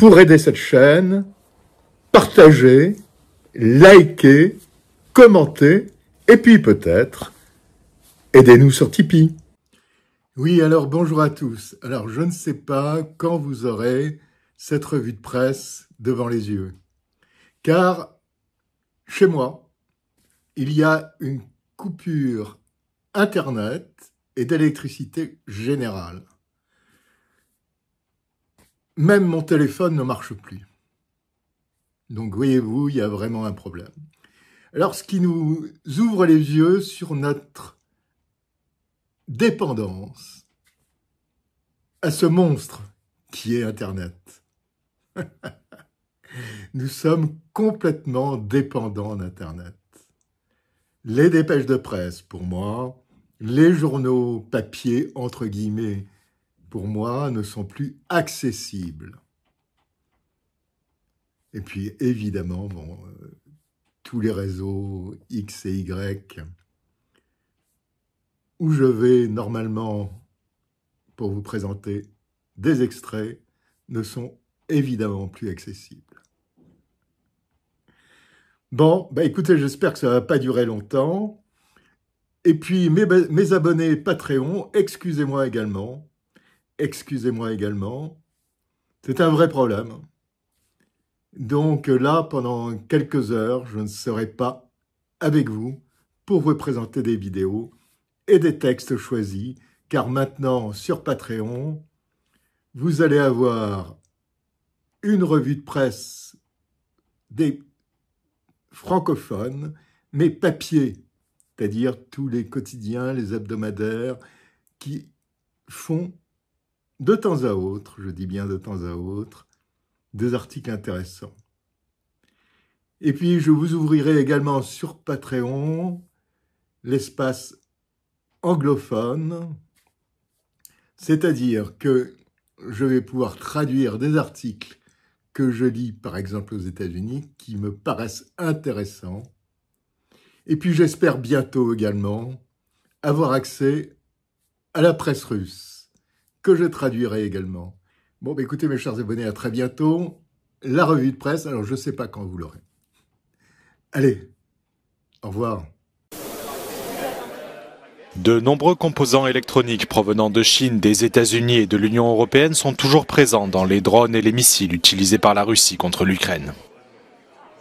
pour aider cette chaîne, partagez, likez, commentez, et puis peut-être, aidez-nous sur Tipeee. Oui, alors bonjour à tous. Alors je ne sais pas quand vous aurez cette revue de presse devant les yeux. Car chez moi, il y a une coupure Internet et d'électricité générale. Même mon téléphone ne marche plus. Donc voyez-vous, il y a vraiment un problème. Alors ce qui nous ouvre les yeux sur notre dépendance à ce monstre qui est Internet. nous sommes complètement dépendants d'Internet. Les dépêches de presse, pour moi, les journaux papier, entre guillemets, pour moi, ne sont plus accessibles. Et puis, évidemment, bon, euh, tous les réseaux X et Y, où je vais normalement pour vous présenter des extraits, ne sont évidemment plus accessibles. Bon, bah écoutez, j'espère que ça ne va pas durer longtemps. Et puis, mes, mes abonnés Patreon, excusez-moi également, excusez-moi également. C'est un vrai problème. Donc euh, là, pendant quelques heures, je ne serai pas avec vous pour vous présenter des vidéos et des textes choisis, car maintenant, sur Patreon, vous allez avoir une revue de presse des francophones, mais papier, c'est-à-dire tous les quotidiens, les hebdomadaires qui font de temps à autre, je dis bien de temps à autre, des articles intéressants. Et puis, je vous ouvrirai également sur Patreon l'espace anglophone, c'est-à-dire que je vais pouvoir traduire des articles que je lis, par exemple aux États-Unis, qui me paraissent intéressants. Et puis, j'espère bientôt également avoir accès à la presse russe que je traduirai également. Bon, bah écoutez mes chers abonnés, à très bientôt. La revue de presse, alors je ne sais pas quand vous l'aurez. Allez, au revoir. De nombreux composants électroniques provenant de Chine, des États-Unis et de l'Union européenne sont toujours présents dans les drones et les missiles utilisés par la Russie contre l'Ukraine.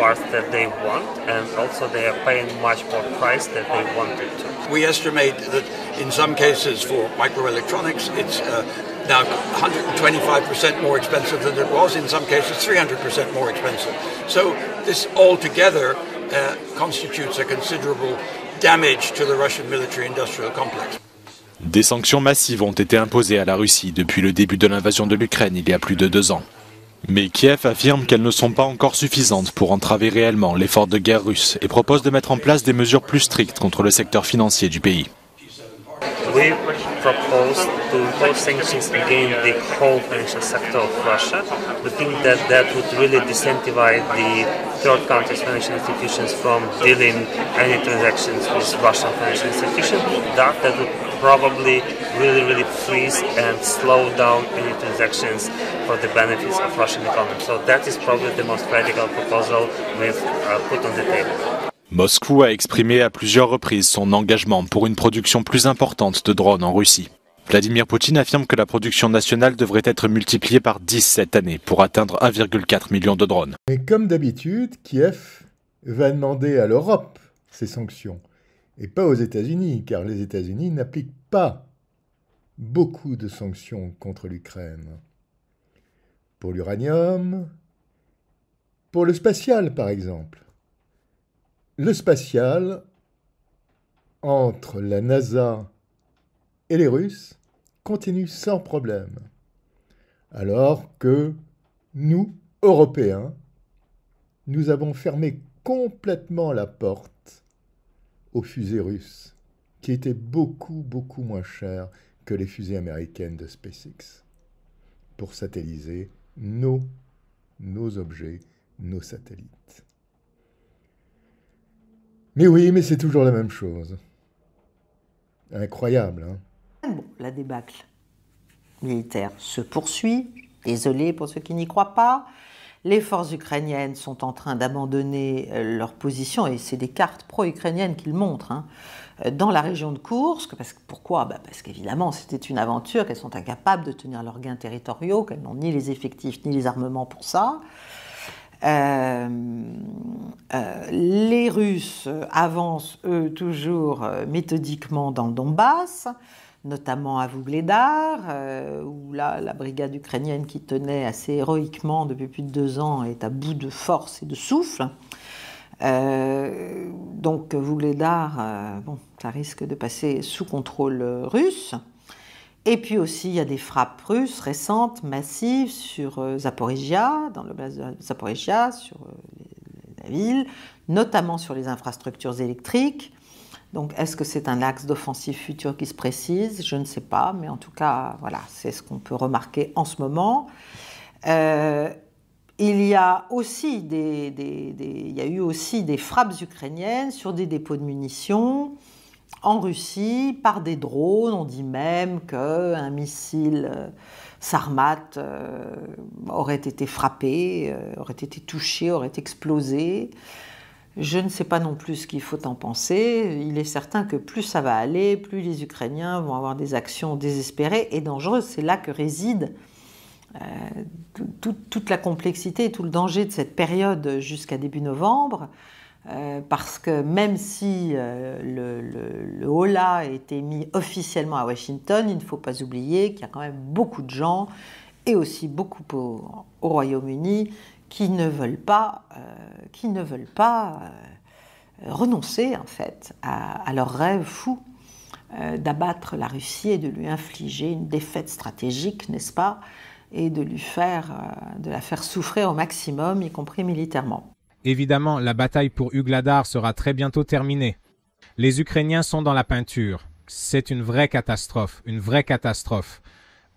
parts that they want, and also they are paying much more price than they wanted to. We estimate that in some cases for microelectronics, it's uh, now 125% more expensive than it was, in some cases 300% more expensive. So this altogether uh, constitutes a considerable damage to the Russian military industrial complex. Des sanctions massives ont été imposées à la Russie depuis le début de l'invasion de l'Ukraine il y a plus de deux ans. Mais Kiev affirme qu'elles ne sont pas encore suffisantes pour entraver réellement l'effort de guerre russe et propose de mettre en place des mesures plus strictes contre le secteur financier du pays. We propose to impose sanctions against the whole financial sector of Russia. We think that that would really disincentivize the third countries' financial institutions from dealing any transactions with Russian financial institutions. That, that would really, really freeze and slow down any transactions for the of Russian economy. So that is probably the radical proposal uh, put on the table. Moscou a exprimé à plusieurs reprises son engagement pour une production plus importante de drones en Russie. Vladimir Poutine affirme que la production nationale devrait être multipliée par 10 cette année pour atteindre 1,4 million de drones. Mais comme d'habitude, Kiev va demander à l'Europe ses sanctions et pas aux États-Unis, car les États-Unis n'appliquent pas beaucoup de sanctions contre l'Ukraine. Pour l'uranium, pour le spatial par exemple. Le spatial, entre la NASA et les Russes, continue sans problème, alors que nous, Européens, nous avons fermé complètement la porte aux fusées russes, qui étaient beaucoup, beaucoup moins chères que les fusées américaines de SpaceX, pour satelliser nos, nos objets, nos satellites. Mais oui, mais c'est toujours la même chose. Incroyable, hein la débâcle militaire se poursuit. Désolé pour ceux qui n'y croient pas. Les forces ukrainiennes sont en train d'abandonner euh, leur position, et c'est des cartes pro-ukrainiennes qu'ils montrent, hein, euh, dans la région de Kursk. Parce, pourquoi bah, Parce qu'évidemment, c'était une aventure, qu'elles sont incapables de tenir leurs gains territoriaux, qu'elles n'ont ni les effectifs ni les armements pour ça. Euh, euh, les Russes avancent, eux, toujours euh, méthodiquement dans le Donbass, notamment à Vougledar, où là, la brigade ukrainienne qui tenait assez héroïquement depuis plus de deux ans est à bout de force et de souffle. donc Vougledar, bon, ça risque de passer sous contrôle russe. Et puis aussi, il y a des frappes russes récentes, massives, sur euh, Zaporizhia, dans le de Zaporizhia, sur euh, la ville, notamment sur les infrastructures électriques. Donc, est-ce que c'est un axe d'offensive future qui se précise Je ne sais pas, mais en tout cas, voilà, c'est ce qu'on peut remarquer en ce moment. Euh, il y a aussi des, il y a eu aussi des frappes ukrainiennes sur des dépôts de munitions, en Russie par des drones. On dit même qu'un missile euh, Sarmat euh, aurait été frappé, euh, aurait été touché, aurait explosé. Je ne sais pas non plus ce qu'il faut en penser. Il est certain que plus ça va aller, plus les Ukrainiens vont avoir des actions désespérées et dangereuses. C'est là que réside toute la complexité et tout le danger de cette période jusqu'à début novembre. Euh, parce que même si euh, le, le, a été mis officiellement à Washington, il ne faut pas oublier qu'il y a quand même beaucoup de gens, et aussi beaucoup au, Royaume-Uni, qui ne veulent pas, euh, qui ne veulent pas renoncer en fait à, à leur rêve fou d'abattre la Russie et de lui infliger une défaite stratégique, n'est-ce pas, et de lui faire, de la faire souffrir au maximum, y compris militairement. Évidemment, la bataille pour Ugladar sera très bientôt terminée. Les Ukrainiens sont dans la peinture. C'est une vraie catastrophe, une vraie catastrophe.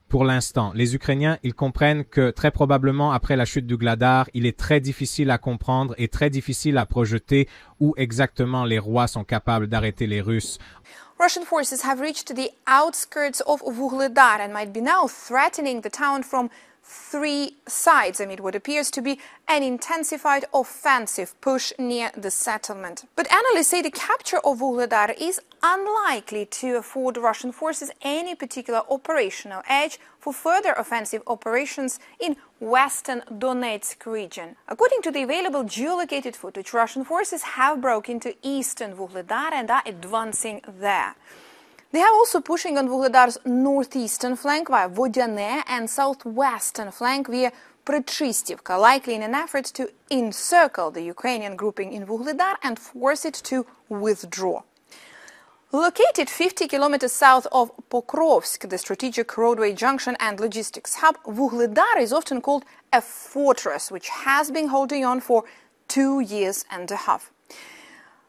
Pour l'instant, les Ukrainiens, ils comprennent que très probablement après la chute d'Ugladar, il est très difficile à comprendre et très difficile à projeter où exactement les rois sont capables d'arrêter les Russes. Russian forces have reached the outskirts of and might be now threatening the town from three sides amid what appears to be an intensified offensive push near the settlement. But analysts say the capture of Vuhledar is unlikely to afford Russian forces any particular operational edge for further offensive operations in western Donetsk region. According to the available geolocated footage, Russian forces have broken into eastern Vuhledar and are advancing there. They are also pushing on Vuhledar's northeastern flank via Vodjane and southwestern flank via Prechistivka, likely in an effort to encircle the Ukrainian grouping in Vuhledar and force it to withdraw. Located 50 kilometers south of Pokrovsk, the strategic roadway junction and logistics hub, Vuhledar is often called a fortress, which has been holding on for two years and a half.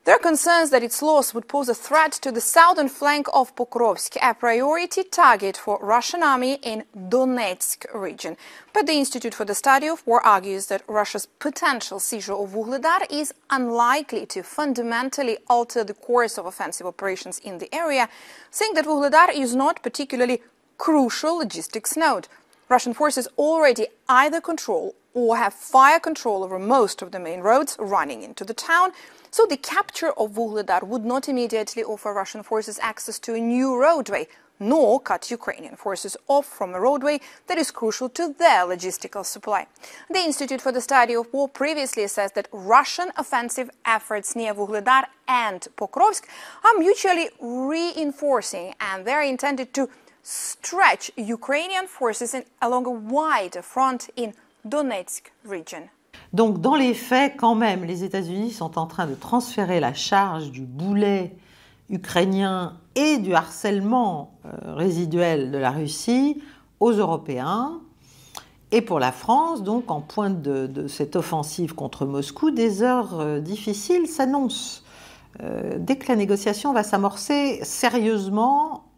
There are concerns that its loss would pose a threat to the southern flank of Pokrovsk, a priority target for Russian army in Donetsk region. But the Institute for the Study of War argues that Russia's potential seizure of Vuhledar is unlikely to fundamentally alter the course of offensive operations in the area, saying that Vuhledar is not particularly crucial logistics node. Russian forces already either control or have fire control over most of the main roads running into the town, so the capture of Vuhledar would not immediately offer Russian forces access to a new roadway, nor cut Ukrainian forces off from a roadway that is crucial to their logistical supply. The Institute for the Study of War previously says that Russian offensive efforts near Vuhledar and Pokrovsk are mutually reinforcing and they're intended to stretch Ukrainian forces in, along a wider front in Donetsk region. Donc dans les faits, quand même, les États-Unis sont en train de transférer la charge du boulet ukrainien et du harcèlement euh, résiduel de la Russie aux Européens. Et pour la France, donc en pointe de, cette offensive contre Moscou, des heures euh, difficiles s'annoncent. Euh, dès que la négociation va s'amorcer sérieusement,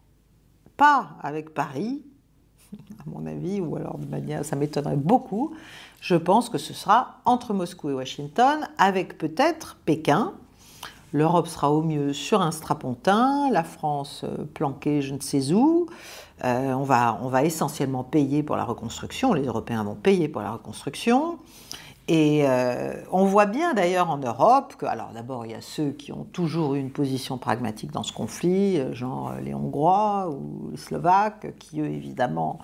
pas avec Paris, à mon avis, ou alors de manière, ça m'étonnerait beaucoup, je pense que ce sera entre Moscou et Washington, avec peut-être Pékin. L'Europe sera au mieux sur un strapontin, la France euh, planquée je ne sais où. Euh, on va essentiellement payer pour la reconstruction, les Européens vont payer pour la reconstruction. Et euh, on voit bien d'ailleurs en Europe que, alors d'abord, il y a ceux qui ont toujours eu une position pragmatique dans ce conflit, euh, genre euh, les Hongrois ou les Slovaques, qui eux, évidemment,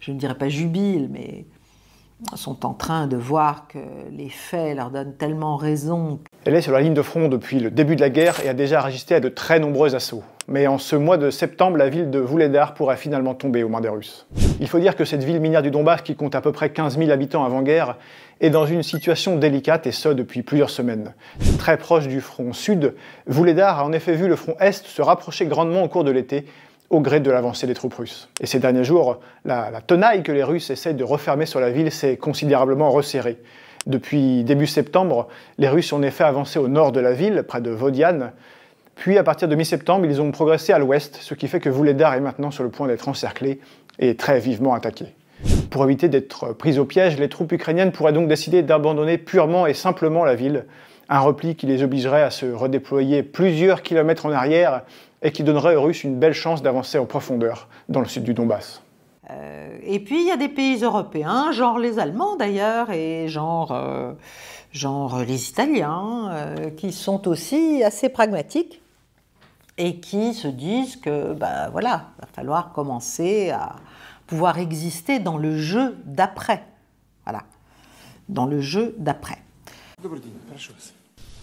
je ne dirais pas jubile, mais sont en train de voir que les faits leur donnent tellement raison elle est sur la ligne de front depuis le début de la guerre et a déjà résisté à de très nombreux assauts. Mais en ce mois de septembre, la ville de Vouledar pourra finalement tomber aux mains des Russes. Il faut dire que cette ville minière du Donbass, qui compte à peu près 15 000 habitants avant-guerre, est dans une situation délicate et ce depuis plusieurs semaines. Très proche du front sud, Vouledar a en effet vu le front est se rapprocher grandement au cours de l'été, au gré de l'avancée des troupes russes. Et ces derniers jours, la, la, tenaille que les Russes essaient de refermer sur la ville s'est considérablement resserrée. Depuis début septembre, les Russes ont en effet avancé au nord de la ville, près de Vodiane, puis à partir de mi-septembre, ils ont progressé à l'ouest, ce qui fait que Vouledar est maintenant sur le point d'être encerclé et très vivement attaqué. Pour éviter d'être pris au piège, les troupes ukrainiennes pourraient donc décider d'abandonner purement et simplement la ville, un repli qui les obligerait à se redéployer plusieurs kilomètres en arrière et qui donnerait aux Russes une belle chance d'avancer en profondeur dans le sud du Donbass. Euh, et puis il y a des pays européens, genre les Allemands d'ailleurs, et genre, euh, genre les Italiens, euh, qui sont aussi assez pragmatiques et qui se disent que ben, voilà, va falloir commencer à pouvoir exister dans le jeu d'après. Voilà, dans le jeu d'après.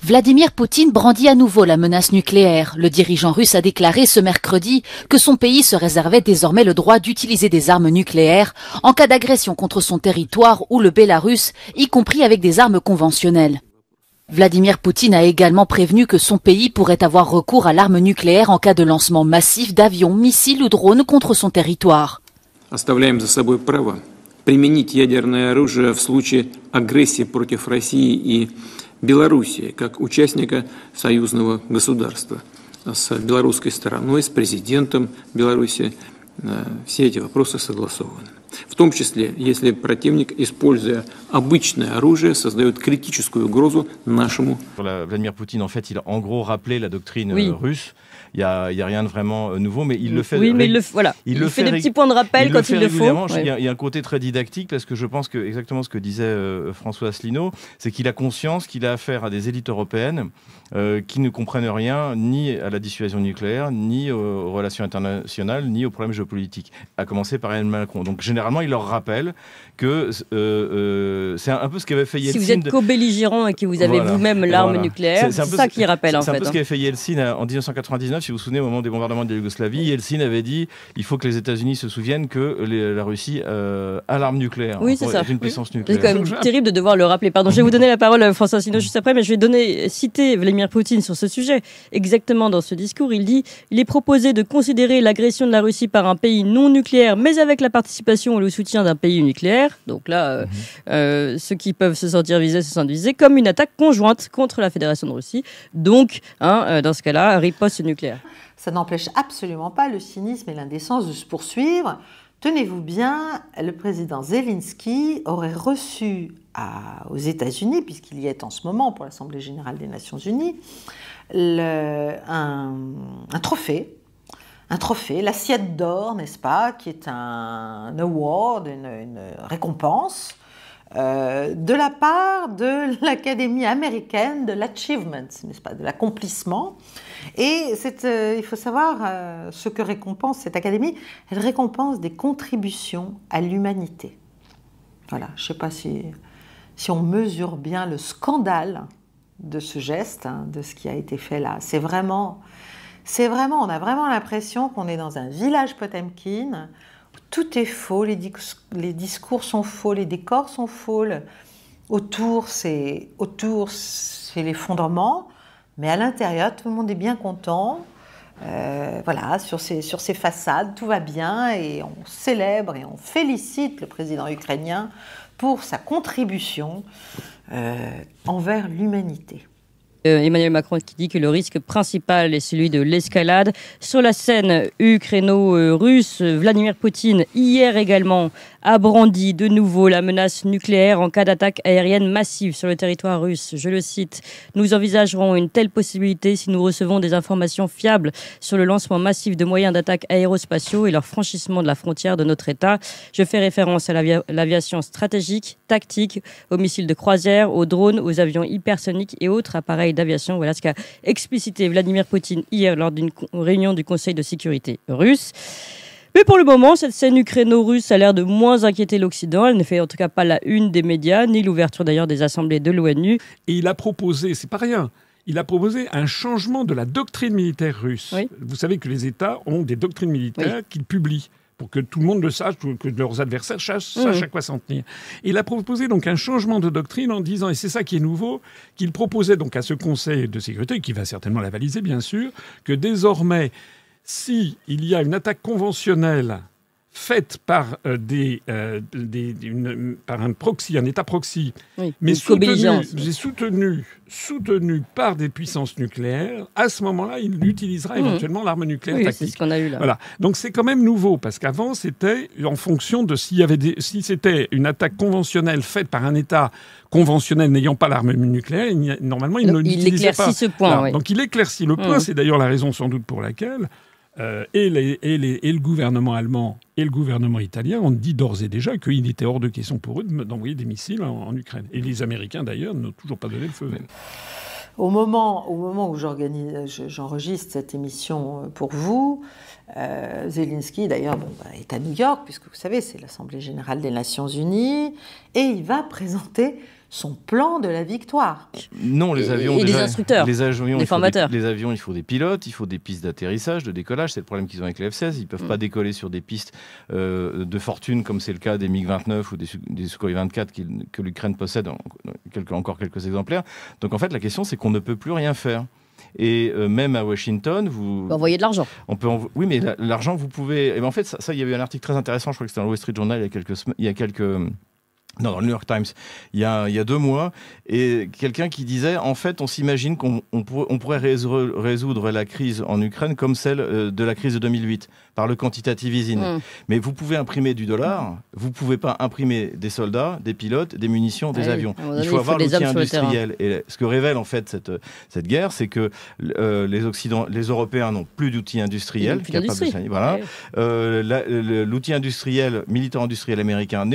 Vladimir Poutine brandit à nouveau la menace nucléaire. Le dirigeant russe a déclaré ce mercredi que son pays se réservait désormais le droit d'utiliser des armes nucléaires en cas d'agression contre son territoire ou le Bélarus, y compris avec des armes conventionnelles. Vladimir Poutine a également prévenu que son pays pourrait avoir recours à l'arme nucléaire en cas de lancement massif d'avions, missiles ou drones contre son territoire. Белоруссии, как участника союзного государства с белорусской стороной, ну с президентом Беларуси. Э, все эти вопросы согласованы. В том числе, если противник, используя обычное оружие, создает критическую угрозу нашему. Владимир Путин, en fait, il a en gros rappelé la doctrine oui. Euh, russe. il n'y a, a, rien de vraiment euh, nouveau, mais il le fait. Oui, mais il le, il, fait, des petits points de rappel quand il le faut. Il y, a un côté très didactique parce que je pense que exactement ce que disait euh, François Asselineau, c'est qu'il a conscience qu'il a affaire à des élites européennes euh, qui ne comprennent rien ni à la dissuasion nucléaire, ni aux relations internationales, ni aux problèmes géopolitiques, à commencer par Emmanuel Macron. Donc généralement, il leur rappelle que c'est un, peu ce qu'avait fait Yeltsin. Si vous êtes co-belligérant et que vous avez vous-même l'arme nucléaire, c'est ça qui rappelle en fait. C'est un peu ce hein. qu'avait fait Yeltsin en 1999 si vous vous souvenez, au moment des bombardements de la Yougoslavie, Yeltsin avait dit il faut que les États-Unis se souviennent que la Russie euh, a l'arme nucléaire. Oui, c'est ça. une puissance C'est quand même terrible de devoir le rappeler. Pardon, je vais vous donner la parole, François sino juste après, mais je vais donner, citer Vladimir Poutine sur ce sujet. Exactement dans ce discours, il dit il est proposé de considérer l'agression de la Russie par un pays non nucléaire, mais avec la participation ou le soutien d'un pays nucléaire. Donc là, euh, mhm. euh, ceux qui peuvent se sentir visés se sentent visés, comme une attaque conjointe contre la Fédération de Russie. Donc, hein, dans ce cas-là, riposte nucléaire. Ça n'empêche absolument pas le cynisme et l'indécence de se poursuivre. Tenez-vous bien, le président Zelensky aurait reçu aux États-Unis, puisqu'il y est en ce moment pour l'Assemblée générale des Nations Unies, un, trophée un trophée, l'assiette d'or, n'est-ce pas, qui est un, award, une récompense euh, de la part de l'Académie américaine de l'achievement, n'est-ce pas, de l'accomplissement. Et euh, il faut savoir euh, ce que récompense cette Académie. Elle récompense des contributions à l'humanité. Voilà, je ne sais pas si, on mesure bien le scandale de ce geste, hein, de ce qui a été fait là. c'est vraiment, on a vraiment l'impression qu'on est dans un village Potemkin tout est faux, les, discours sont faux, les décors sont faux, c'est autour c'est l'effondrement, mais à l'intérieur tout le monde est bien content. Euh, voilà, sur ces, sur ces façades, tout va bien et on célèbre et on félicite le président ukrainien pour sa contribution euh, envers l'humanité. Euh, Emmanuel Macron qui dit que le risque principal est celui de l'escalade. Sur la scène ukraino-russe, Vladimir Poutine, hier également, a brandi de nouveau la menace nucléaire en cas d'attaque aérienne massive sur le territoire russe. Je le cite, nous envisagerons une telle possibilité si nous recevons des informations fiables sur le lancement massif de moyens d'attaque aérospatiaux et leur franchissement de la frontière de notre État. Je fais référence à l'aviation stratégique, tactique, aux missiles de croisière, aux drones, aux avions hypersoniques et autres appareils d'aviation. Voilà ce qu'a explicité Vladimir Poutine hier lors d'une réunion du Conseil de sécurité russe. Mais pour le moment, cette scène ukraino-russe a l'air de moins inquiéter l'Occident. Elle ne fait en tout cas pas la une des médias, ni l'ouverture d'ailleurs des assemblées de l'ONU. Et il a proposé, c'est pas rien, il a proposé un changement de la doctrine militaire russe. Vous savez que les États ont des doctrines militaires qu'ils publient pour que tout le monde le sache, que leurs adversaires sachent, mmh. à quoi s'en tenir. il a proposé donc un changement de doctrine en disant, et c'est ça qui est nouveau, qu'il proposait donc à ce Conseil de sécurité, qui va certainement l'avaliser, bien sûr, que désormais, si il y a une attaque conventionnelle faite par, euh, des, euh, par un proxy, un État proxy, mais soutenu, soutenu, soutenu, par des puissances nucléaires, à ce moment-là, il utilisera mhm. éventuellement l'arme nucléaire tactique. ce qu'on a eu là. Voilà. Donc c'est quand même nouveau, parce qu'avant, c'était en fonction de s'il y avait si c'était une attaque conventionnelle faite par un État conventionnel n'ayant pas l'arme nucléaire, normalement, il ne l'utilisait pas. Il éclaircit ce point. Donc il éclaircit le point, mhm. c'est d'ailleurs la raison sans doute pour laquelle euh, et, le gouvernement allemand et le gouvernement italien ont dit d'ores et déjà qu'il était hors de question pour eux d'envoyer des missiles en, Ukraine. Et les Américains, d'ailleurs, n'ont toujours pas donné le feu vert. Au moment, au moment où j'enregistre cette émission euh, pour vous, euh, Zelensky, d'ailleurs, bah, est à New York, puisque vous savez, c'est l'Assemblée générale des Nations unies, et il va présenter son plan de la victoire. Non, les avions, les instructeurs, les avions, formateurs. les avions, il faut des pilotes, il faut des pistes d'atterrissage, de décollage. C'est le problème qu'ils ont avec les F-16. Ils ne peuvent mm. pas décoller sur des pistes euh, de fortune, comme c'est le cas des MiG-29 ou des, Sukhoi 24 que l'Ukraine possède, encore quelques exemplaires. Donc en fait, la question, c'est qu'on ne peut plus rien faire. Et euh, même à Washington, vous. Envoyer de l'argent. On peut Oui, mais l'argent, vous pouvez. Et ben, en fait, ça, il y a eu un article très intéressant, je crois que c'était dans le Wall Street Journal il y a quelques, il y a quelques non, dans le New York Times, il y a, il y deux mois, et quelqu'un qui disait, en fait, on s'imagine qu'on pourrait résoudre la crise en Ukraine comme celle euh, de la crise de 2008, par le quantitative easing. Hmm. Mais vous pouvez imprimer du dollar, vous ne pouvez pas imprimer des soldats, des pilotes, des munitions, des ah avions. Il faut, avoir l'outil hein. industriel. et ce que révèle, en fait, cette, cette guerre, c'est que euh, les, Occident, les Européens n'ont plus d'outils industriels. L'outil voilà. Euh, l'outil industriel, militaire industriel américain,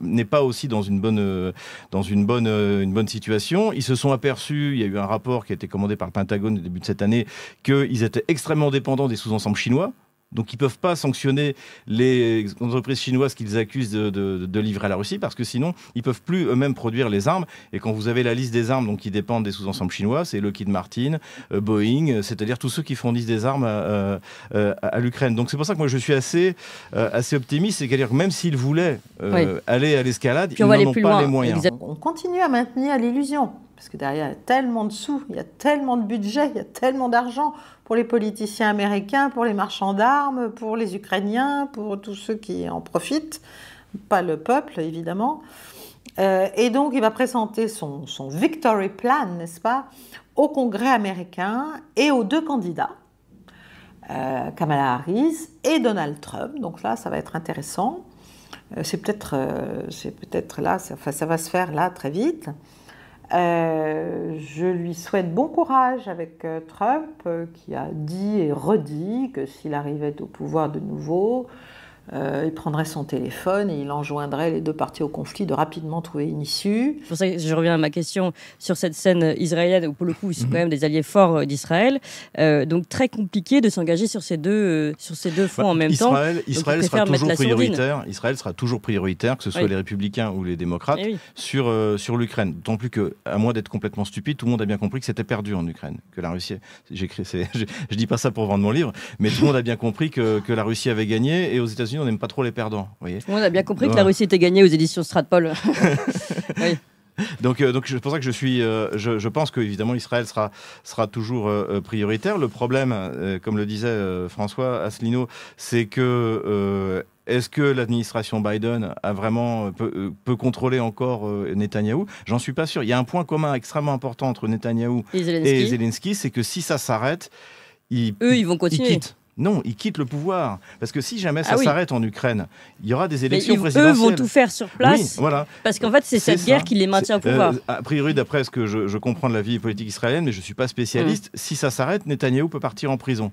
n'est pas aussi dans une bonne, euh, dans une bonne, euh, une bonne situation. Ils se sont aperçus, il y a eu un rapport qui a été commandé par le Pentagone au début de cette année, qu'ils étaient extrêmement dépendants des sous-ensembles chinois. Donc ils ne peuvent pas sanctionner les entreprises chinoises qu'ils accusent de, livrer à la Russie parce que sinon ils ne peuvent plus eux-mêmes produire les armes. Et quand vous avez la liste des armes donc, qui dépendent des sous-ensembles chinois, c'est Lockheed Martin, euh, Boeing, euh, c'est-à-dire tous ceux qui fournissent des armes euh, à, l'Ukraine. Donc c'est pour ça que moi je suis assez, assez optimiste, c'est-à-dire que même s'ils voulaient aller à l'escalade, ils n'en pas les moyens. On continue à maintenir l'illusion parce que derrière, il y a tellement de sous, il y a tellement de budget, il y a tellement d'argent pour les politiciens américains, pour les marchands d'armes, pour les Ukrainiens, pour tous ceux qui en profitent, pas le peuple évidemment. Euh, et donc, il va présenter son, victory plan, n'est-ce pas, au Congrès américain et aux deux candidats, euh, Kamala Harris et Donald Trump. Donc là, ça va être intéressant. Euh, c'est peut-être là, ça va se faire là très vite. Euh, je lui souhaite bon courage avec euh, Trump, euh, qui a dit et redit que s'il arrivait au pouvoir de nouveau, euh, il prendrait son téléphone et il enjoindrait les deux parties au conflit de rapidement trouver une issue. C'est pour ça je reviens à ma question sur cette scène israélienne où, pour le coup, ils sont mhm. quand même des alliés forts euh, d'Israël. Euh, donc, très compliqué de s'engager sur ces deux, sur ces deux bah, fronts en même temps. Israël sera toujours prioritaire. Israël sera toujours prioritaire, que ce soit les républicains ou les démocrates, eh sur, sur l'Ukraine. D'autant plus que, à moins d'être complètement stupide, tout le monde a bien compris que c'était perdu en Ukraine, que la Russie. J'écris, je, je dis pas ça pour vendre mon livre, mais tout le monde a bien compris que, que la Russie avait gagné et aux États-Unis on n'aime pas trop les perdants. Vous voyez on a bien compris que la Russie était gagnée aux éditions Stratpol. Donc, euh, donc c'est pour ça que je suis, euh, je, pense que évidemment Israël sera sera toujours euh, prioritaire. Le problème, comme le disait François Asselineau, c'est que est-ce que l'administration Biden a vraiment peut, contrôler encore Netanyahou J'en suis pas sûr. Il y a un point commun extrêmement important entre Netanyahou et Zelensky, c'est que si ça s'arrête, ils, eux ils vont continuer. Ils quittent. Non, ils quittent le pouvoir. Parce que si jamais ah ça s'arrête en Ukraine, il y aura des élections ils, présidentielles. Eux vont tout faire sur place. voilà. Parce qu'en fait, c'est cette guerre qui les maintient au euh, pouvoir. a priori, d'après ce que je, comprends de la vie politique israélienne, mais je ne suis pas spécialiste, mm. si ça s'arrête, Netanyahou peut partir en prison.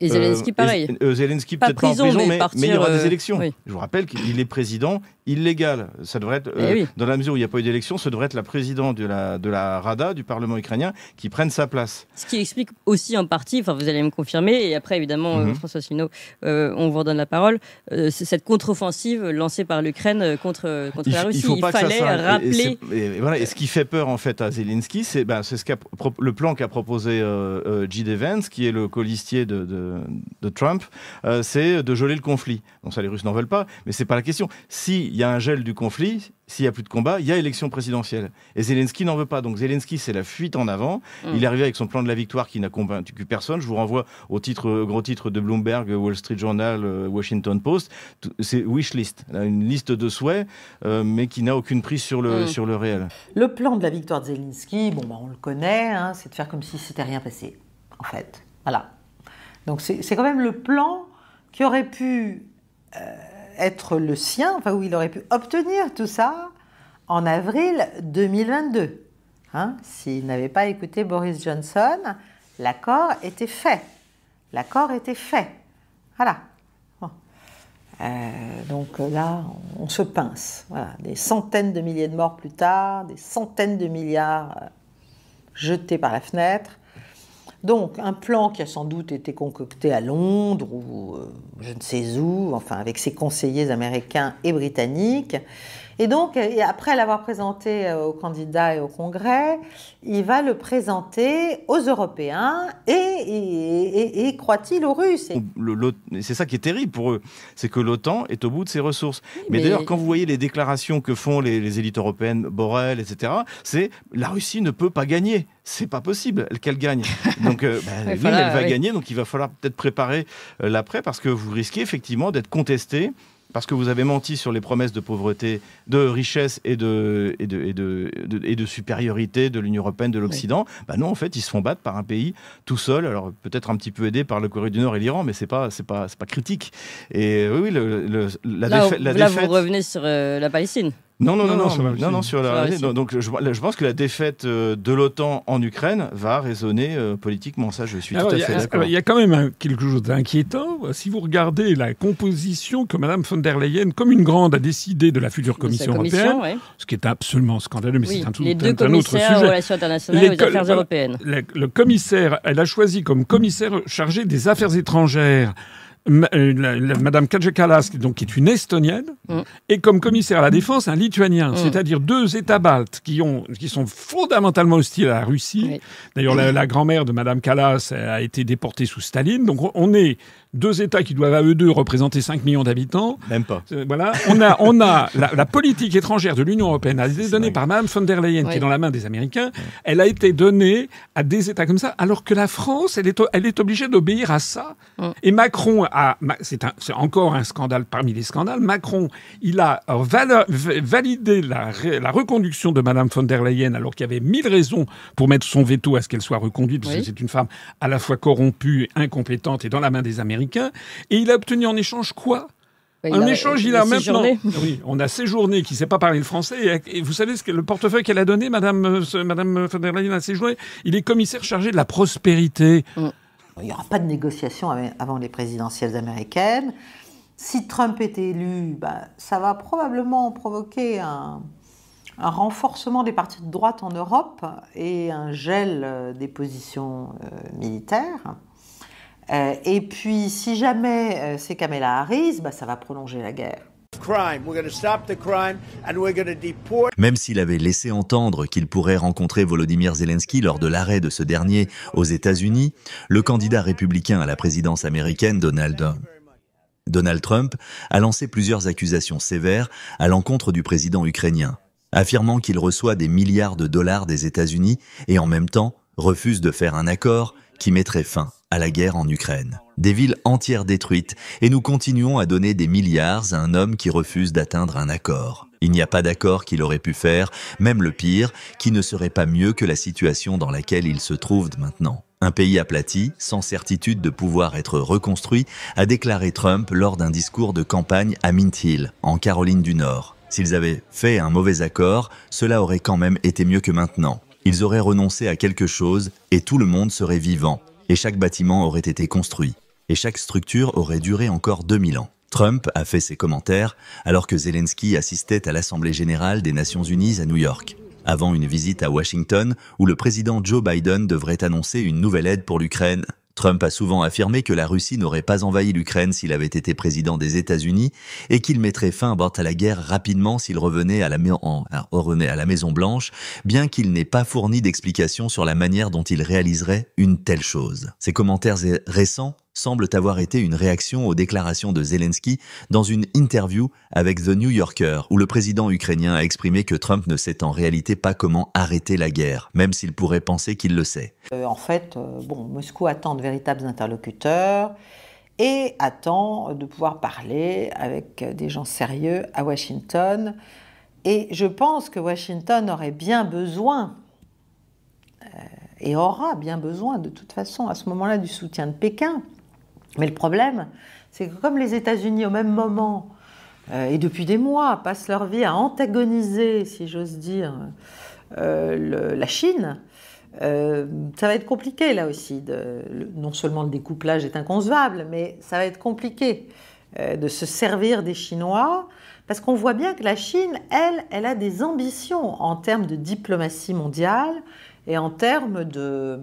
Et Zelensky, euh, pareil. Euh, Zelensky, peut-être en prison, mais, il y aura des élections. Je vous rappelle qu'il est président, illégal Ça devrait être, eh euh, dans la mesure où il n'y a pas eu d'élection, ce devrait être la présidente de la, de la Rada, du Parlement ukrainien, qui prenne sa place. Ce qui explique aussi en partie, enfin vous allez me confirmer, et après évidemment, euh, mhm. François Sino, euh, on vous redonne la parole, cette contre-offensive lancée par l'Ukraine contre, contre la Russie. Il, faut fallait rappeler. Et, voilà, ce qui fait peur en fait à Zelensky, c'est bah, ce le plan qu'a proposé G. Devens, qui est le colistier de, Trump, c'est de geler le conflit. Bon, ça les Russes n'en veulent pas, mais ce n'est pas la question. Si il y a un gel du conflit, s'il n'y a plus de combat, il y a élection présidentielle. Et Zelensky n'en veut pas. Donc Zelensky, c'est la fuite en avant. Mm. Il est arrivé avec son plan de la victoire qui n'a convaincu personne. Je vous renvoie au titre, euh, gros titre de Bloomberg, euh, Wall Street Journal, euh, Washington Post. C'est wish list, une liste de souhaits, mais qui n'a aucune prise sur le, mm. sur le réel. Le plan de la victoire de Zelensky, bon, bah, on le connaît, hein, c'est de faire comme si c'était rien passé, en fait. Voilà. Donc c'est quand même le plan qui aurait pu être le sien, enfin où il aurait pu obtenir tout ça en avril 2022. Hein. S'il n'avait pas écouté Boris Johnson, l'accord était fait. L'accord était fait. Voilà. Euh, donc euh, là, on se pince. Des centaines de milliers de morts plus tard, des centaines de milliards euh, jetés par la fenêtre. Donc un plan qui a sans doute été concocté à Londres ou euh, je ne sais où, enfin avec ses conseillers américains et britanniques, et donc, euh, après l'avoir présenté euh, aux candidats et au Congrès, il va le présenter aux Européens et, croit-il aux Russes. C'est ça qui est terrible pour eux, c'est que l'OTAN est au bout de ses ressources. mais, d'ailleurs, quand vous voyez les déclarations que font les, élites européennes, Borrell, etc., c'est la Russie ne peut pas gagner c'est pas possible qu'elle gagne. Donc, euh, bah, elle va gagner, donc il va falloir peut-être préparer l'après parce que vous risquez effectivement d'être contesté parce que vous avez menti sur les promesses de pauvreté, de richesse et de, et de, et de, et de supériorité de l'Union européenne, de l'Occident, Ben non, en fait, ils se font battre par un pays tout seul, alors peut-être un petit peu aidé par le Corée du Nord et l'Iran, mais c'est pas, c'est pas, c'est pas critique. Et oui, le, la, Là, là vous revenez sur euh, la Palestine. Non, non, non, non, non, sur la donc, je, pense que la défaite euh, de l'OTAN en Ukraine va résonner euh, politiquement. Ça, je suis tout à fait d'accord. Il y a quand même quelque chose d'inquiétant. Euh, si vous regardez la composition que Mme von der Leyen, comme une grande, a décidé de la future Commission, européenne, ce qui est absolument scandaleux, mais c'est un, tout, autre sujet. Aux relations affaires européennes. Le, le commissaire, elle a choisi comme commissaire chargé des affaires étrangères euh, Madame Kajakalas, donc qui est une Estonienne, mm. et comme commissaire à la défense, un Lituanien, mm. c'est-à-dire deux États baltes qui, ont, qui sont fondamentalement hostiles à la Russie. D'ailleurs, la, grand-mère de Madame Kalas a été déportée sous Staline. Donc on est deux États qui doivent à eux deux représenter 5 millions d'habitants. Même pas. Euh, voilà. On a, on a la, politique étrangère de l'Union européenne a été donnée par Mme von der Leyen, qui est dans la main des Américains. Elle a été donnée à des États comme ça, alors que la France, elle est, elle est obligée d'obéir à ça. Et Macron a, c'est encore un scandale parmi les scandales. Macron, il a validé la, reconduction de Mme von der Leyen, alors qu'il y avait mille raisons pour mettre son veto à ce qu'elle soit reconduite, parce que c'est une femme à la fois corrompue, incompétente et dans la main des Américains. Et il a obtenu en échange quoi En bah, échange, il, a, même maintenant. Oui, on a séjourné qui ne sait pas parler le français. Et, vous savez ce que le portefeuille qu'elle a donné, Madame, euh, Madame von a séjourné. Il est commissaire chargé de la prospérité. Mm. Il n'y aura pas de négociation avant les présidentielles américaines. Si Trump est élu, bah, ça va probablement provoquer un, renforcement des partis de droite en Europe et un gel euh, des positions euh, militaires. Euh, et puis, si jamais euh, c'est Kamala Harris, bah, ça va prolonger la guerre. Même s'il avait laissé entendre qu'il pourrait rencontrer Volodymyr Zelensky lors de l'arrêt de ce dernier aux États-Unis, le candidat républicain à la présidence américaine Donald Donald Trump a lancé plusieurs accusations sévères à l'encontre du président ukrainien, affirmant qu'il reçoit des milliards de dollars des États-Unis et en même temps refuse de faire un accord qui mettrait fin à la guerre en Ukraine. Des villes entières détruites, et nous continuons à donner des milliards à un homme qui refuse d'atteindre un accord. Il n'y a pas d'accord qu'il aurait pu faire, même le pire, qui ne serait pas mieux que la situation dans laquelle il se trouve maintenant. Un pays aplati, sans certitude de pouvoir être reconstruit, a déclaré Trump lors d'un discours de campagne à Mint Hill, en Caroline du Nord. S'ils avaient fait un mauvais accord, cela aurait quand même été mieux que maintenant. Ils auraient renoncé à quelque chose et tout le monde serait vivant et chaque bâtiment aurait été construit, et chaque structure aurait duré encore 2000 ans. Trump a fait ses commentaires alors que Zelensky assistait à l'Assemblée générale des Nations unies à New York, avant une visite à Washington où le président Joe Biden devrait annoncer une nouvelle aide pour l'Ukraine. Trump a souvent affirmé que la Russie n'aurait pas envahi l'Ukraine s'il avait été président des États-Unis et qu'il mettrait fin à la guerre rapidement s'il revenait à la, à la Maison Blanche, bien qu'il n'ait pas fourni d'explications sur la manière dont il réaliserait une telle chose. Ses commentaires récents semble avoir été une réaction aux déclarations de Zelensky dans une interview avec The New Yorker, où le président ukrainien a exprimé que Trump ne sait en réalité pas comment arrêter la guerre, même s'il pourrait penser qu'il le sait. Euh, en fait, euh, bon, Moscou attend de véritables interlocuteurs et attend de pouvoir parler avec des gens sérieux à Washington. Et je pense que Washington aurait bien besoin, euh, et aura bien besoin de toute façon à ce moment-là, du soutien de Pékin. Mais le problème, c'est que comme les États-Unis, au même moment, euh, et depuis des mois, passent leur vie à antagoniser, si j'ose dire, euh, la Chine, euh, ça va être compliqué là aussi. De, non seulement le découplage est inconcevable, mais ça va être compliqué de se servir des Chinois, parce qu'on voit bien que la Chine, elle, elle a des ambitions en termes de diplomatie mondiale et en termes de,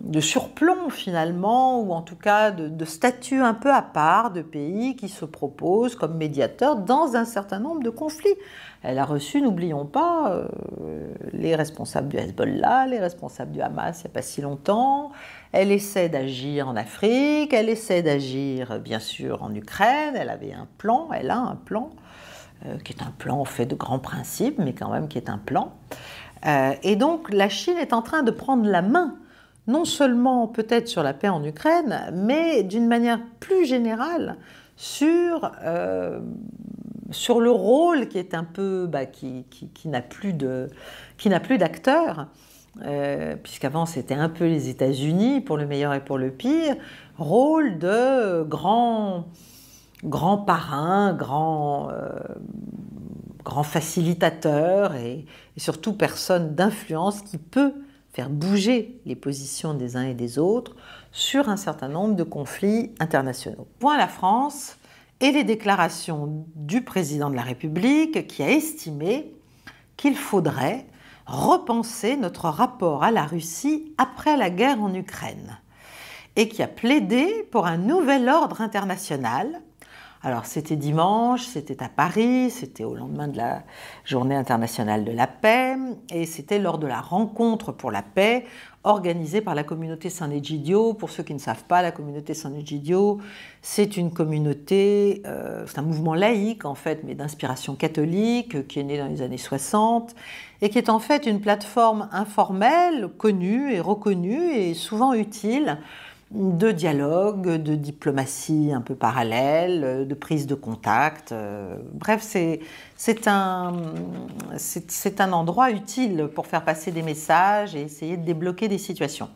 de surplomb finalement, ou en tout cas de, statut un peu à part de pays qui se proposent comme médiateurs dans un certain nombre de conflits. Elle a reçu, n'oublions pas, euh, les responsables du Hezbollah, les responsables du Hamas il n'y a pas si longtemps. Elle essaie d'agir en Afrique, elle essaie d'agir bien sûr en Ukraine, elle avait un plan, elle a un plan, euh, qui est un plan fait de grands principes, mais quand même qui est un plan. Euh, et donc la Chine est en train de prendre la main non seulement peut-être sur la paix en Ukraine, mais d'une manière plus générale sur, euh, sur le rôle qui est un peu, bah, qui, qui, qui n'a plus d'acteur. Euh, puisqu'avant c'était un peu les États-Unis pour le meilleur et pour le pire, rôle de grand, grand parrain, grand, euh, grand facilitateur et surtout personne d'influence qui peut faire bouger les positions des uns et des autres sur un certain nombre de conflits internationaux. Point la France et les déclarations du président de la République qui a estimé qu'il faudrait repenser notre rapport à la Russie après la guerre en Ukraine et qui a plaidé pour un nouvel ordre international alors c'était dimanche, c'était à Paris, c'était au lendemain de la journée internationale de la paix, et c'était lors de la rencontre pour la paix organisée par la communauté Saint-Egidio. Pour ceux qui ne savent pas, la communauté Saint-Egidio, c'est une communauté, euh, c'est un mouvement laïque en fait, mais d'inspiration catholique, euh, qui est né dans les années 60, et qui est en fait une plateforme informelle, connue et reconnue, et souvent utile de dialogue, de diplomatie un peu parallèle, de prise de contact. Euh, bref, c'est un, un, endroit utile pour faire passer des messages et essayer de débloquer des situations.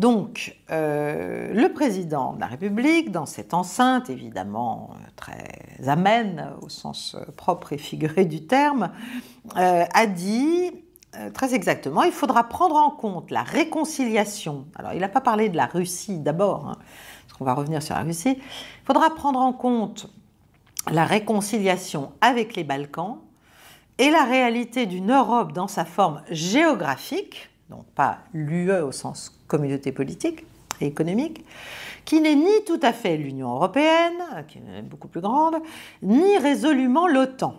Donc, euh, le président de la République, dans cette enceinte, évidemment euh, très amène au sens propre et figuré du terme, a dit euh, très exactement, il faudra prendre en compte la réconciliation. Alors, il n'a pas parlé de la Russie d'abord, hein, parce qu'on va revenir sur la Russie. Il faudra prendre en compte la réconciliation avec les Balkans et la réalité d'une Europe dans sa forme géographique, donc pas l'UE au sens communauté politique et économique, qui n'est ni tout à fait l'Union européenne, qui est beaucoup plus grande, ni résolument l'OTAN.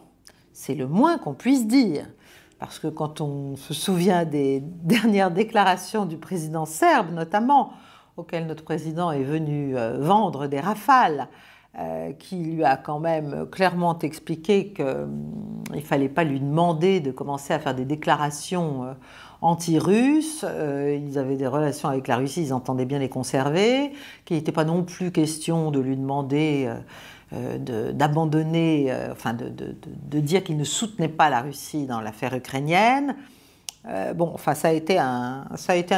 C'est le moins qu'on puisse dire parce que quand on se souvient des dernières déclarations du président serbe notamment, auquel notre président est venu euh, vendre des rafales, euh, qui lui a quand même clairement expliqué qu'il hum, ne fallait pas lui demander de commencer à faire des déclarations euh, anti-russes. ils avaient des relations avec la Russie, ils entendaient bien les conserver, qu'il n'était pas non plus question de lui demander euh, d'abandonner, euh, enfin de, dire qu'il ne soutenait pas la Russie dans l'affaire ukrainienne. Euh, bon, enfin, ça a, été un,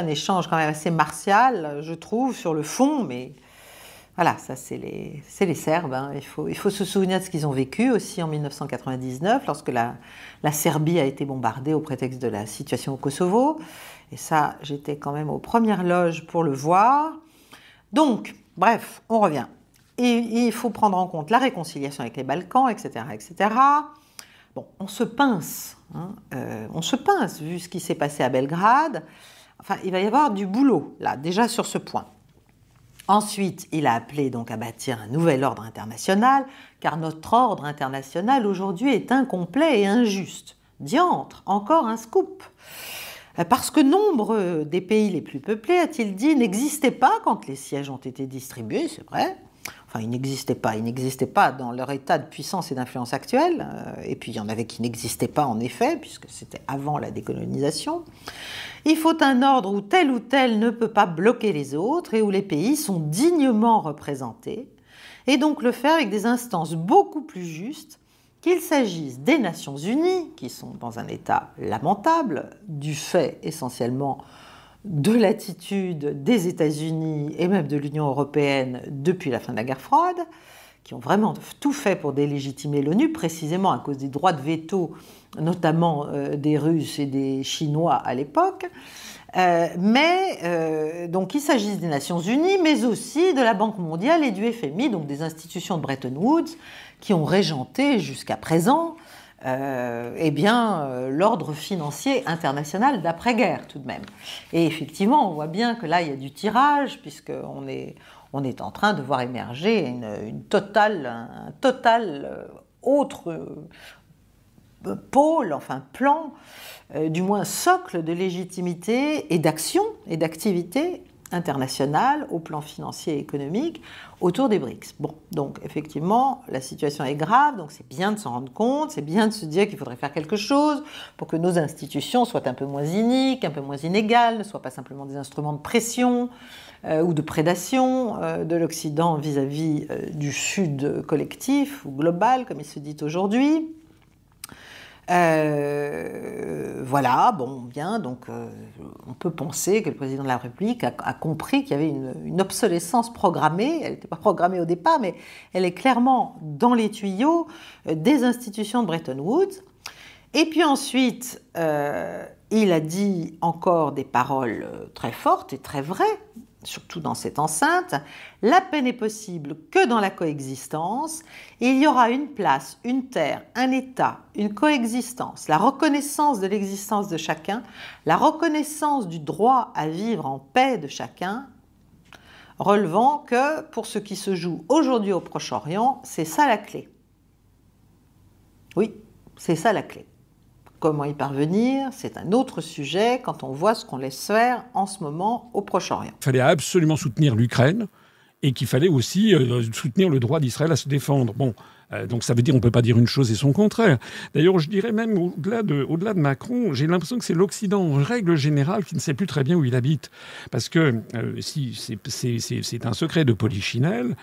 échange quand même assez martial, je trouve, sur le fond, mais voilà, ça, c'est les, Serbes. Hein. Il, faut, se souvenir de ce qu'ils ont vécu aussi en 1999, lorsque la, Serbie a été bombardée au prétexte de la situation au Kosovo. Et ça, j'étais quand même aux premières loges pour le voir. Donc, bref, on revient il faut prendre en compte la réconciliation avec les Balkans, etc. etc. Bon, on se pince, hein, euh, on se pince vu ce qui s'est passé à Belgrade. Enfin, il va y avoir du boulot, là, déjà sur ce point. Ensuite, il a appelé donc à bâtir un nouvel ordre international, car notre ordre international aujourd'hui est incomplet et injuste. Diantre, encore un scoop. Euh, parce que nombre des pays les plus peuplés, a-t-il dit, n'existaient pas quand les sièges ont été distribués, c'est vrai, Enfin, ils n'existaient pas. Ils n'existaient pas dans leur état de puissance et d'influence actuelle. Euh, et puis, il y en avait qui n'existaient pas, en effet, puisque c'était avant la décolonisation. Il faut un ordre où tel ou tel ne peut pas bloquer les autres et où les pays sont dignement représentés. Et donc, le faire avec des instances beaucoup plus justes qu'il s'agisse des Nations Unies, qui sont dans un état lamentable, du fait essentiellement de l'attitude des États-Unis et même de l'Union européenne depuis la fin de la guerre froide, qui ont vraiment tout fait pour délégitimer l'ONU, précisément à cause des droits de veto, notamment euh, des Russes et des Chinois à l'époque. Euh, mais euh, donc il s'agit des Nations Unies, mais aussi de la Banque mondiale et du FMI, donc des institutions de Bretton Woods, qui ont régenté jusqu'à présent euh, eh bien, euh, l'ordre financier international d'après-guerre tout de même. Et effectivement, on voit bien que là, il y a du tirage, puisqu'on est, on est en train de voir émerger une, totale, un total euh, autre pôle, enfin plan, du moins socle de légitimité et d'action et d'activité internationale au plan financier et économique autour des BRICS. Bon, donc effectivement, la situation est grave, donc c'est bien de s'en rendre compte, c'est bien de se dire qu'il faudrait faire quelque chose pour que nos institutions soient un peu moins iniques, un peu moins inégales, ne soient pas simplement des instruments de pression euh, ou de prédation euh, de l'Occident vis-à-vis euh, du Sud collectif ou global, comme il se dit aujourd'hui. Euh, voilà, bon, bien, donc euh, on peut penser que le président de la République a, compris qu'il y avait une, obsolescence programmée, elle n'était pas programmée au départ, mais elle est clairement dans les tuyaux euh, des institutions de Bretton Woods. Et puis ensuite, il a dit encore des paroles très fortes et très vraies, surtout dans cette enceinte, la paix n'est possible que dans la coexistence, il y aura une place, une terre, un État, une coexistence, la reconnaissance de l'existence de chacun, la reconnaissance du droit à vivre en paix de chacun, relevant que pour ce qui se joue aujourd'hui au Proche-Orient, c'est ça la clé. Oui, c'est ça la clé. Comment y parvenir C'est un autre sujet quand on voit ce qu'on laisse faire en ce moment au Proche-Orient. Il fallait absolument soutenir l'Ukraine et qu'il fallait aussi euh, soutenir le droit d'Israël à se défendre. Bon, euh, donc ça veut dire on peut pas dire une chose et son contraire. D'ailleurs, je dirais même au-delà de, Macron, j'ai l'impression que c'est l'Occident en règle générale qui ne sait plus très bien où il habite. Parce que euh, si, c'est un secret de Polichinelle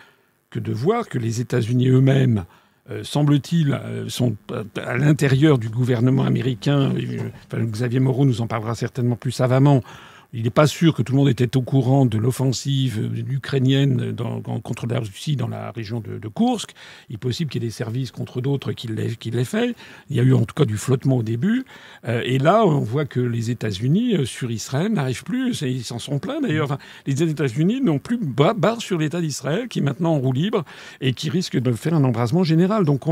que de voir que les États-Unis eux-mêmes euh, semble-t-il, euh, sont à l'intérieur du gouvernement américain. Euh, Xavier Moreau nous en parlera certainement plus savamment. Il n'est pas sûr que tout le monde était au courant de l'offensive ukrainienne dans, contre la Russie dans la région de, de Koursk. Il est possible qu'il y ait des services contre d'autres qui l'aient fait. Il y a eu en tout cas du flottement au début. Euh, et là, on voit que les États-Unis euh, sur Israël n'arrivent plus. Ils s'en sont pleins d'ailleurs. les États-Unis n'ont plus barre sur l'État d'Israël, qui est maintenant en roue libre et qui risque de faire un embrasement général. Donc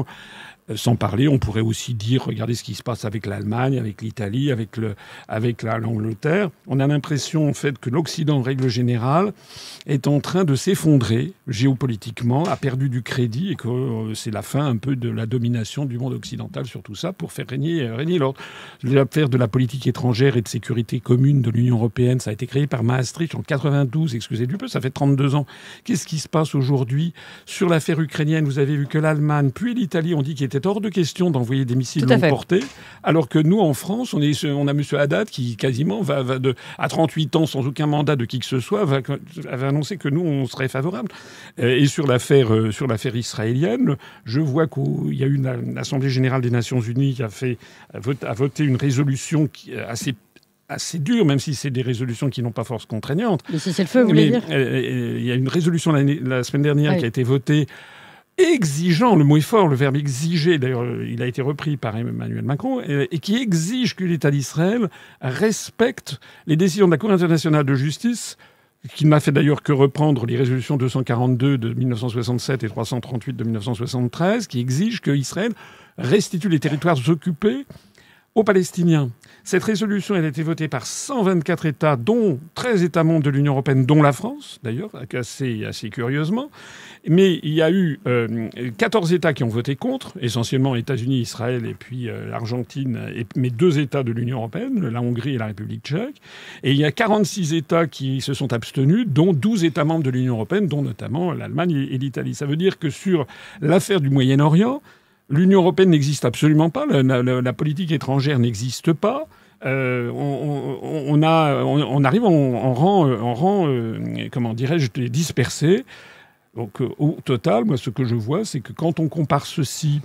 sans parler, on pourrait aussi dire, regardez ce qui se passe avec l'Allemagne, avec l'Italie, avec, le, avec la l'Angleterre. On a l'impression, en fait, que l'Occident, règle générale, est en train de s'effondrer géopolitiquement, a perdu du crédit et que euh, c'est la fin un peu de la domination du monde occidental sur tout ça pour faire régner, euh, régner l'ordre. L'affaire de la politique étrangère et de sécurité commune de l'Union européenne, ça a été créé par Maastricht en 92, excusez du peu, ça fait 32 ans. Qu'est-ce qui se passe aujourd'hui sur l'affaire ukrainienne Vous avez vu que l'Allemagne, puis l'Italie ont dit qu'ils étaient c'est hors de question d'envoyer des missiles longue portée, alors que nous, en France, on, est, on a M. Haddad qui quasiment va, de, à 38 ans, sans aucun mandat de qui que ce soit, avait annoncé que nous, on serait favorable. Euh, et sur l'affaire euh, sur l'affaire israélienne, je vois qu'il y a eu une Assemblée générale des Nations Unies qui a, fait, a voté une résolution qui, assez assez dur, même si c'est des résolutions qui n'ont pas force contraignante. Mais c'est le feu, vous voulez dire euh, Il y a une résolution la, semaine dernière ah qui a été votée exigeant, le mot est fort, le verbe exiger, d'ailleurs euh, il a été repris par Emmanuel Macron, et qui exige que l'État d'Israël respecte les décisions de la Cour internationale de justice qui n'a fait d'ailleurs que reprendre les résolutions 242 de 1967 et 338 de 1973, qui exigent que Israël restitue les territoires occupés aux Palestiniens. Cette résolution a été votée par 124 États, dont 13 États membres de l'Union européenne, dont la France, d'ailleurs, assez, assez curieusement. Mais il y a eu 14 euh, États qui ont voté contre, essentiellement États-Unis, Israël et puis l'Argentine, euh, mais deux États de l'Union européenne, la Hongrie et la République tchèque. Et il y a 46 États qui se sont abstenus, dont 12 États membres de l'Union européenne, dont notamment l'Allemagne et l'Italie. Ça veut dire que sur l'affaire du Moyen-Orient, L'Union européenne n'existe absolument pas, la, politique étrangère n'existe pas. Euh, on, a, on, arrive en, rang, euh, comment dirais-je, dispersé. Donc euh, au total, moi ce que je vois, c'est que quand on compare ceci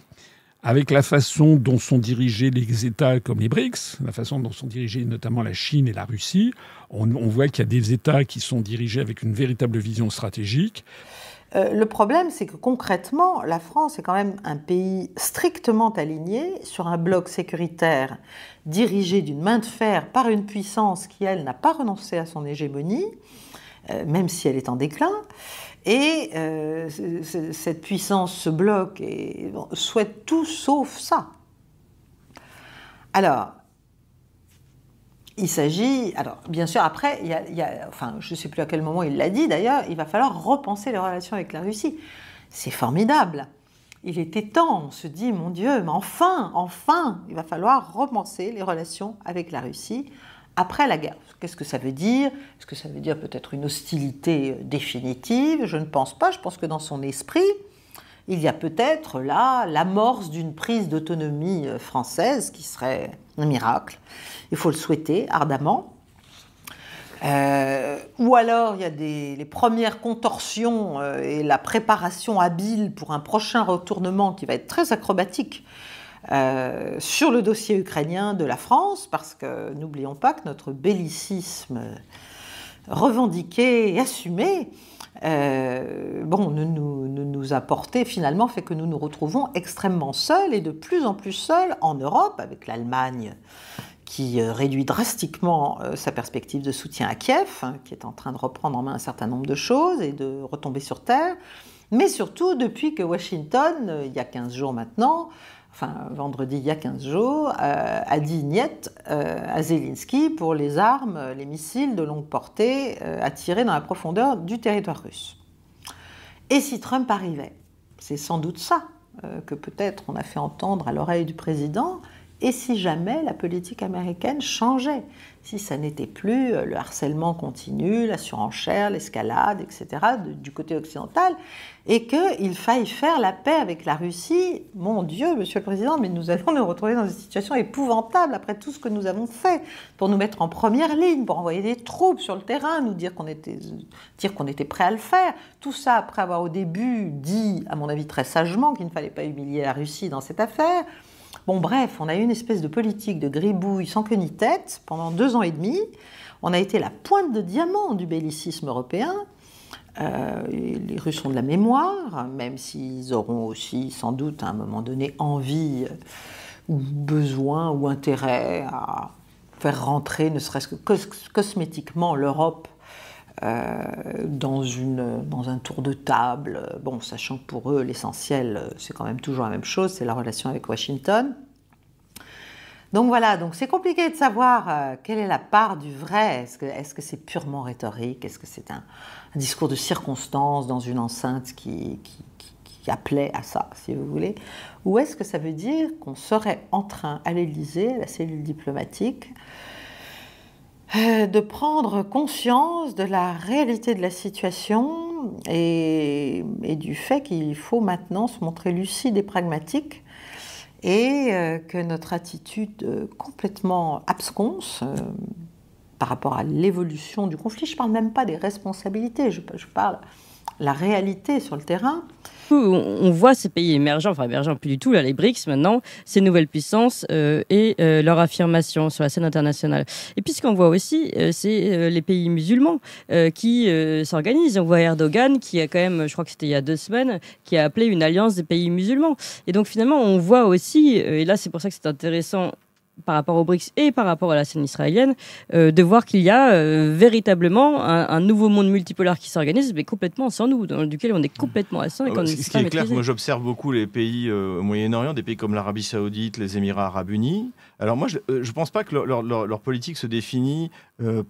avec la façon dont sont dirigés les États comme les BRICS, la façon dont sont dirigés notamment la Chine et la Russie, on, on voit qu'il y a des États qui sont dirigés avec une véritable vision stratégique, euh, le problème, c'est que concrètement, la France est quand même un pays strictement aligné sur un bloc sécuritaire dirigé d'une main de fer par une puissance qui, elle, n'a pas renoncé à son hégémonie, euh, même si elle est en déclin. Et euh, cette puissance, se bloque et, souhaite tout sauf ça. Alors, il s'agit, alors bien sûr, après, il y a, enfin, je ne sais plus à quel moment il l'a dit d'ailleurs, il va falloir repenser les relations avec la Russie. C'est formidable. Il était temps, on se dit, mon Dieu, mais enfin, enfin, il va falloir repenser les relations avec la Russie après la guerre. Qu'est-ce que ça veut dire Est-ce que ça veut dire peut-être une hostilité définitive Je ne pense pas. Je pense que dans son esprit, il y a peut-être là l'amorce d'une prise d'autonomie euh, française qui serait un miracle. Il faut le souhaiter ardemment. Euh, ou alors il y a les premières contorsions euh, et la préparation habile pour un prochain retournement qui va être très acrobatique sur le dossier ukrainien de la France, parce que n'oublions pas que notre bellicisme revendiqué et assumé euh, bon, ne nous, nous, apporter finalement fait que nous nous retrouvons extrêmement seuls et de plus en plus seuls en Europe avec l'Allemagne qui euh, réduit drastiquement euh, sa perspective de soutien à Kiev, hein, qui est en train de reprendre en main un certain nombre de choses et de retomber sur terre, mais surtout depuis que Washington, il y a 15 jours maintenant, enfin vendredi il y a 15 jours, euh, a dit niette euh, à Zelensky pour les armes, les missiles de longue portée attirés euh, dans la profondeur du territoire russe. Et si Trump arrivait C'est sans doute ça que peut-être on a fait entendre à l'oreille du président. Et si jamais la politique américaine changeait si ça n'était plus euh, le harcèlement continu, la surenchère, l'escalade, etc., du côté occidental, et qu'il faille faire la paix avec la Russie. Mon Dieu, Monsieur le Président, mais nous allons nous retrouver dans une situation épouvantable après tout ce que nous avons fait pour nous mettre en première ligne, pour envoyer des troupes sur le terrain, nous dire qu'on était, dire qu'on était prêt à le faire. Tout ça après avoir au début dit, à mon avis très sagement, qu'il ne fallait pas humilier la Russie dans cette affaire. Bon, bref, on a eu une espèce de politique de gribouille sans queue ni tête pendant deux ans et demi. On a été la pointe de diamant du bellicisme européen. Euh, les Russes ont de la mémoire, même s'ils auront aussi sans doute à un moment donné envie euh, ou besoin ou intérêt à faire rentrer, ne serait-ce que cosmétiquement, l'Europe dans, une, dans un tour de table, bon, sachant que pour eux, l'essentiel, c'est quand même toujours la même chose, c'est la relation avec Washington. Donc voilà, donc c'est compliqué de savoir euh, quelle est la part du vrai. Est-ce que c'est -ce purement rhétorique Est-ce que c'est un, discours de circonstance dans une enceinte qui, qui, appelait à ça, si vous voulez Ou est-ce que ça veut dire qu'on serait en train à l'Élysée, la cellule diplomatique, euh, de prendre conscience de la réalité de la situation et, du fait qu'il faut maintenant se montrer lucide et pragmatique et euh, que notre attitude euh, complètement absconce par rapport à l'évolution du conflit, je ne parle même pas des responsabilités, je, je parle la réalité sur le terrain, on voit ces pays émergents, enfin émergents plus du tout, là, les BRICS maintenant, ces nouvelles puissances euh, et euh, leur affirmation sur la scène internationale. Et puis ce qu'on voit aussi, euh, c'est les pays musulmans qui s'organisent. On voit Erdogan qui a quand même, je crois que c'était il y a deux semaines, qui a appelé une alliance des pays musulmans. Et donc finalement, on voit aussi, et là c'est pour ça que c'est intéressant par rapport aux BRICS et par rapport à la scène israélienne, euh, de voir qu'il y a euh, véritablement un, nouveau monde multipolaire qui s'organise, mais complètement sans nous, dans duquel on est complètement à ah bah, ce, qui est clair, moi j'observe beaucoup les pays euh, au Moyen-Orient, des pays comme l'Arabie Saoudite, les Émirats Arabes Unis. Alors moi, je ne pense pas que leur, politique se définit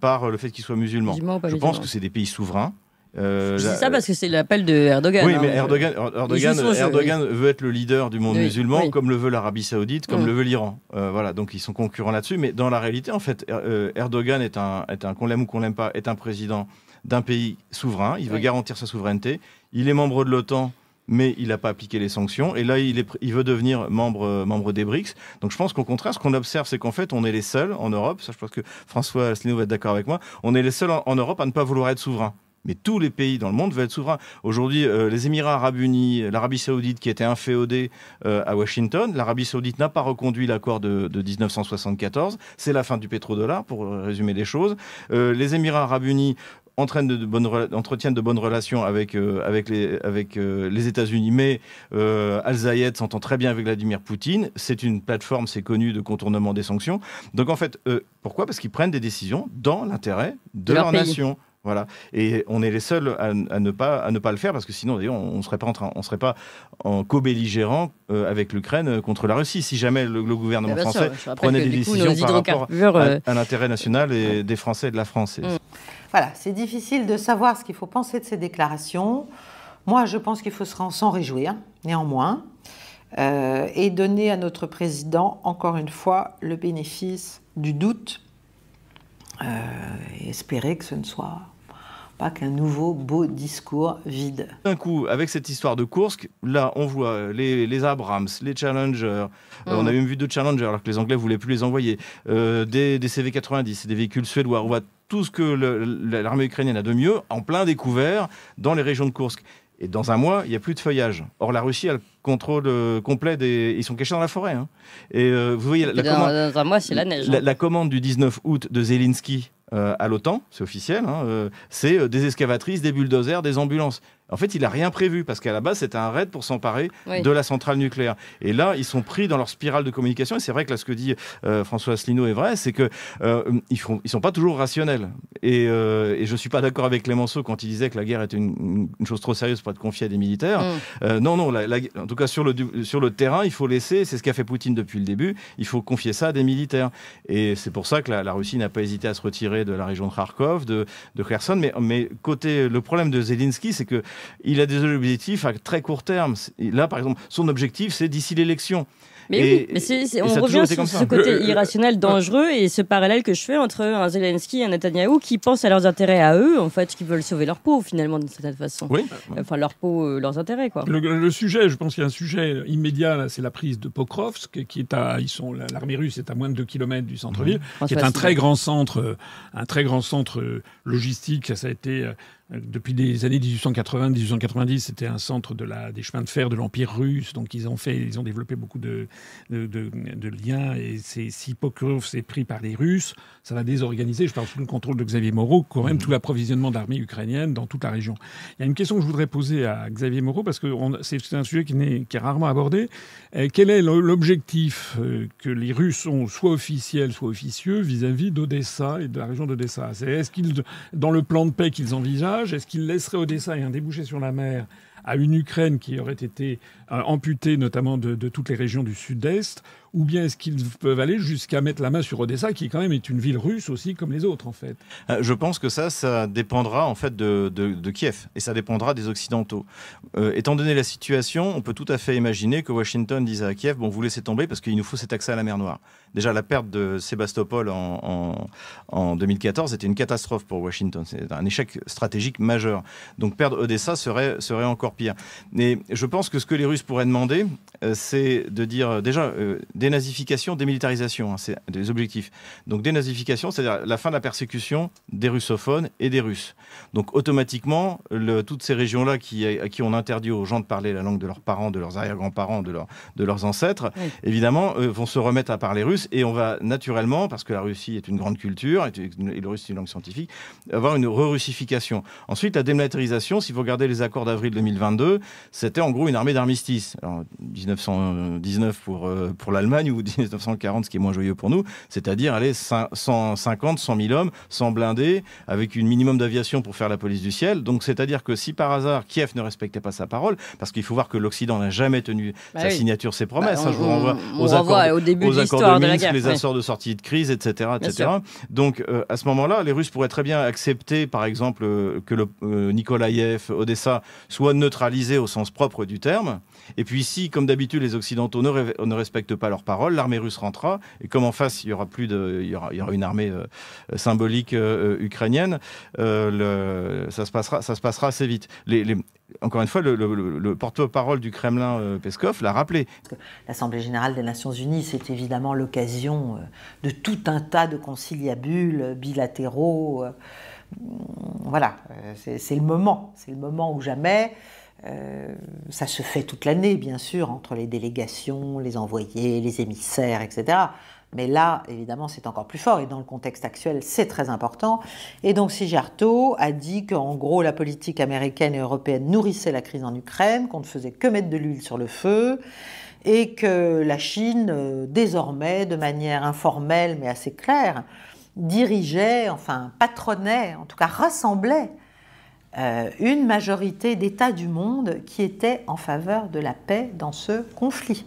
par le fait qu'ils soient musulmans. je pense que c'est des pays souverains euh, je dis ça parce que c'est l'appel de Erdogan. Oui, hein. mais Erdogan, veut être le leader du monde musulman, comme le veut l'Arabie Saoudite, comme mm. le veut l'Iran. Euh, voilà, donc ils sont concurrents là-dessus. Mais dans la réalité, en fait, er-, euh, Erdogan est un, est un qu'on l'aime ou qu'on l'aime pas, est un président d'un pays souverain. Il veut garantir sa souveraineté. Il est membre de l'OTAN mais il n'a pas appliqué les sanctions. Et là, il, il veut devenir membre, membre des BRICS. Donc je pense qu'au contraire, ce qu'on observe, c'est qu'en fait, on est les seuls en Europe, ça je pense que François Asselineau va être d'accord avec moi, on est les seuls en Europe à ne pas vouloir être souverain mais tous les pays dans le monde veulent être souverains. Aujourd'hui, euh, les Émirats arabes unis, l'Arabie saoudite qui était inféodée euh, à Washington, l'Arabie saoudite n'a pas reconduit l'accord de, 1974, c'est la fin du pétrodollar pour résumer les choses. Euh, les Émirats arabes unis entretiennent de bonnes relations avec, les, États-Unis, mais Al-Zayed s'entend très bien avec Vladimir Poutine. C'est une plateforme, c'est connu, de contournement des sanctions. Donc en fait, pourquoi Parce qu'ils prennent des décisions dans l'intérêt de, leur nation voilà. Et on est les seuls à, ne, pas, à ne pas le faire parce que sinon, d'ailleurs, on ne serait pas en serait pas en co-belligérant euh, avec l'Ukraine euh, contre la Russie si jamais le, gouvernement eh français prenait des décisions par rapport euh, à, l'intérêt national et des Français et de la France. Mm. Voilà, c'est difficile de savoir ce qu'il faut penser de ces déclarations. Moi, je pense qu'il faut s'en réjouir, néanmoins, et donner à notre président, encore une fois, le bénéfice du doute, et espérer que ce ne soit qu'un nouveau beau discours vide. D'un coup, avec cette histoire de Kursk, là, on voit les, Abrams, les Challenger. Euh, on mm. a même vu deux Challenger alors que les Anglais voulaient plus les envoyer. Euh, des, CV-90, des véhicules suédois. On voit tout ce que l'armée ukrainienne a de mieux en plein découvert dans les régions de Kursk. Et dans un mois, il n'y a plus de feuillage. Or, la Russie a le contrôle euh, complet des. Ils sont cachés dans la forêt. Hein. Et vous voyez, la, commande, dans un mois, c'est la neige. La, hein. la, commande du 19 août de Zelensky euh, à l'OTAN, c'est officiel, hein, euh, c'est euh, des excavatrices, des bulldozers, des ambulances. En fait, il n'a rien prévu parce qu'à la base, c'était un raid pour s'emparer de la centrale nucléaire. Et là, ils sont pris dans leur spirale de communication. Et c'est vrai que là, ce que dit euh, François Asselineau est vrai, c'est que euh, ils ne ils sont pas toujours rationnels. Et, euh, et je ne suis pas d'accord avec Clémenceau quand il disait que la guerre est une, chose trop sérieuse pour être confiée à des militaires. Mm. non, non, la, en tout cas, sur le, sur le terrain, il faut laisser, c'est ce qu'a fait Poutine depuis le début, il faut confier ça à des militaires. Et c'est pour ça que la, Russie n'a pas hésité à se retirer de la région de Kharkov, de, de Kherson. Mais, mais côté, le problème de Zelensky, c'est que il a des objectifs à très court terme. Là, par exemple, son objectif, c'est d'ici l'élection. Mais oui, mais on revient sur ce côté irrationnel, dangereux et ce parallèle que je fais entre un Zelensky et un Netanyahou qui pensent à leurs intérêts à eux, en fait, qui veulent sauver leur peau finalement d'une certaine façon. Oui. Enfin, leur peau, euh, leurs intérêts quoi. Le, sujet, je pense qu'il y a un sujet immédiat, c'est la prise de Pokrovsk, qui est à, ils l'armée russe est à moins de 2 km du centre-ville, qui est euh, un très grand centre, un très grand centre logistique. Ça a été euh, depuis les années 1880-1890, c'était un centre de la, des chemins de fer de l'Empire russe. Donc, ils ont, fait, ils ont développé beaucoup de, de, liens. Et si Pokrov s'est pris par les Russes, ça va désorganiser, je parle sous le contrôle de Xavier Moreau, quand même mmh. tout l'approvisionnement d'armées l'armée ukrainienne dans toute la région. Il y a une question que je voudrais poser à Xavier Moreau, parce que c'est un sujet qui, est, qui est rarement abordé. Euh, quel est l'objectif euh, que les Russes ont, soit officiel, soit officieux, vis-à-vis d'Odessa et de la région d'Odessa Est-ce qu'ils, dans le plan de paix qu'ils envisagent, est-ce qu'il laisserait Odessa et un débouché sur la mer à une Ukraine qui aurait été euh, amputée notamment de, toutes les régions du sud-est Ou bien est-ce qu'ils peuvent aller jusqu'à mettre la main sur Odessa, qui quand même est une ville russe aussi comme les autres en fait euh, Je pense que ça, ça dépendra en fait de, Kiev et ça dépendra des Occidentaux. Euh, étant donné la situation, on peut tout à fait imaginer que Washington dise à Kiev, bon vous laissez tomber parce qu'il nous faut cet accès à la mer Noire. Déjà, la perte de Sébastopol en, 2014 était une catastrophe pour Washington. C'est un échec stratégique majeur. Donc perdre Odessa serait, serait encore pire. Mais je pense que ce que les Russes pourraient demander, euh, c'est de dire euh, déjà euh, dénazification, démilitarisation, hein, c'est des objectifs. Donc dénazification, c'est-à-dire la fin de la persécution des russophones et des Russes. Donc automatiquement, toutes ces régions-là qui, à qui on interdit aux gens de parler la langue de leurs parents, de leurs arrière-grands-parents, de, leur, de leurs ancêtres, évidemment, vont se remettre à parler russe et on va naturellement, parce que la Russie est une grande culture et, le russe est une langue scientifique, avoir une re-russification. Ensuite, la dématérialisation, si vous regardez les accords d'avril 2022, c'était en gros une armée d'armistice. 1919 pour, euh, pour l'Allemagne ou 1940, ce qui est moins joyeux pour nous, c'est-à-dire aller 150, 100 000 hommes, sans blindés, avec une minimum d'aviation pour faire la police du ciel. Donc, c'est-à-dire que si par hasard Kiev ne respectait pas sa parole, parce qu'il faut voir que l'Occident n'a jamais tenu bah sa signature, ses promesses, on, renvoie aux, de accords, les assorts de sortie de crise, etc. etc. Donc euh, à ce moment-là, les Russes pourraient très bien accepter, par exemple, euh, que le euh, Nikolaïev, Odessa, soit neutralisé au sens propre du terme. Et puis si, comme d'habitude, les Occidentaux ne, respectent pas leurs paroles, l'armée russe rentrera. Et comme en face, il y aura plus de, il y aura, une armée symbolique ukrainienne, ça se passera, ça se passera assez vite. Les, les, encore une fois, le, porte-parole du Kremlin, euh, Peskov, l'a rappelé. L'Assemblée générale des Nations unies, c'est évidemment l'occasion euh, de tout un tas de conciliabules euh, bilatéraux. Mm, voilà, c'est le moment, c'est le moment où jamais. ça se fait toute l'année, bien sûr, entre les délégations, les envoyés, les émissaires, etc. Mais là, évidemment, c'est encore plus fort et dans le contexte actuel, c'est très important. Et donc, Sigarto a dit qu'en gros, la politique américaine et européenne nourrissait la crise en Ukraine, qu'on ne faisait que mettre de l'huile sur le feu et que la Chine, euh, désormais, de manière informelle mais assez claire, dirigeait, enfin patronnait, en tout cas rassemblait euh, une majorité d'États du monde qui étaient en faveur de la paix dans ce conflit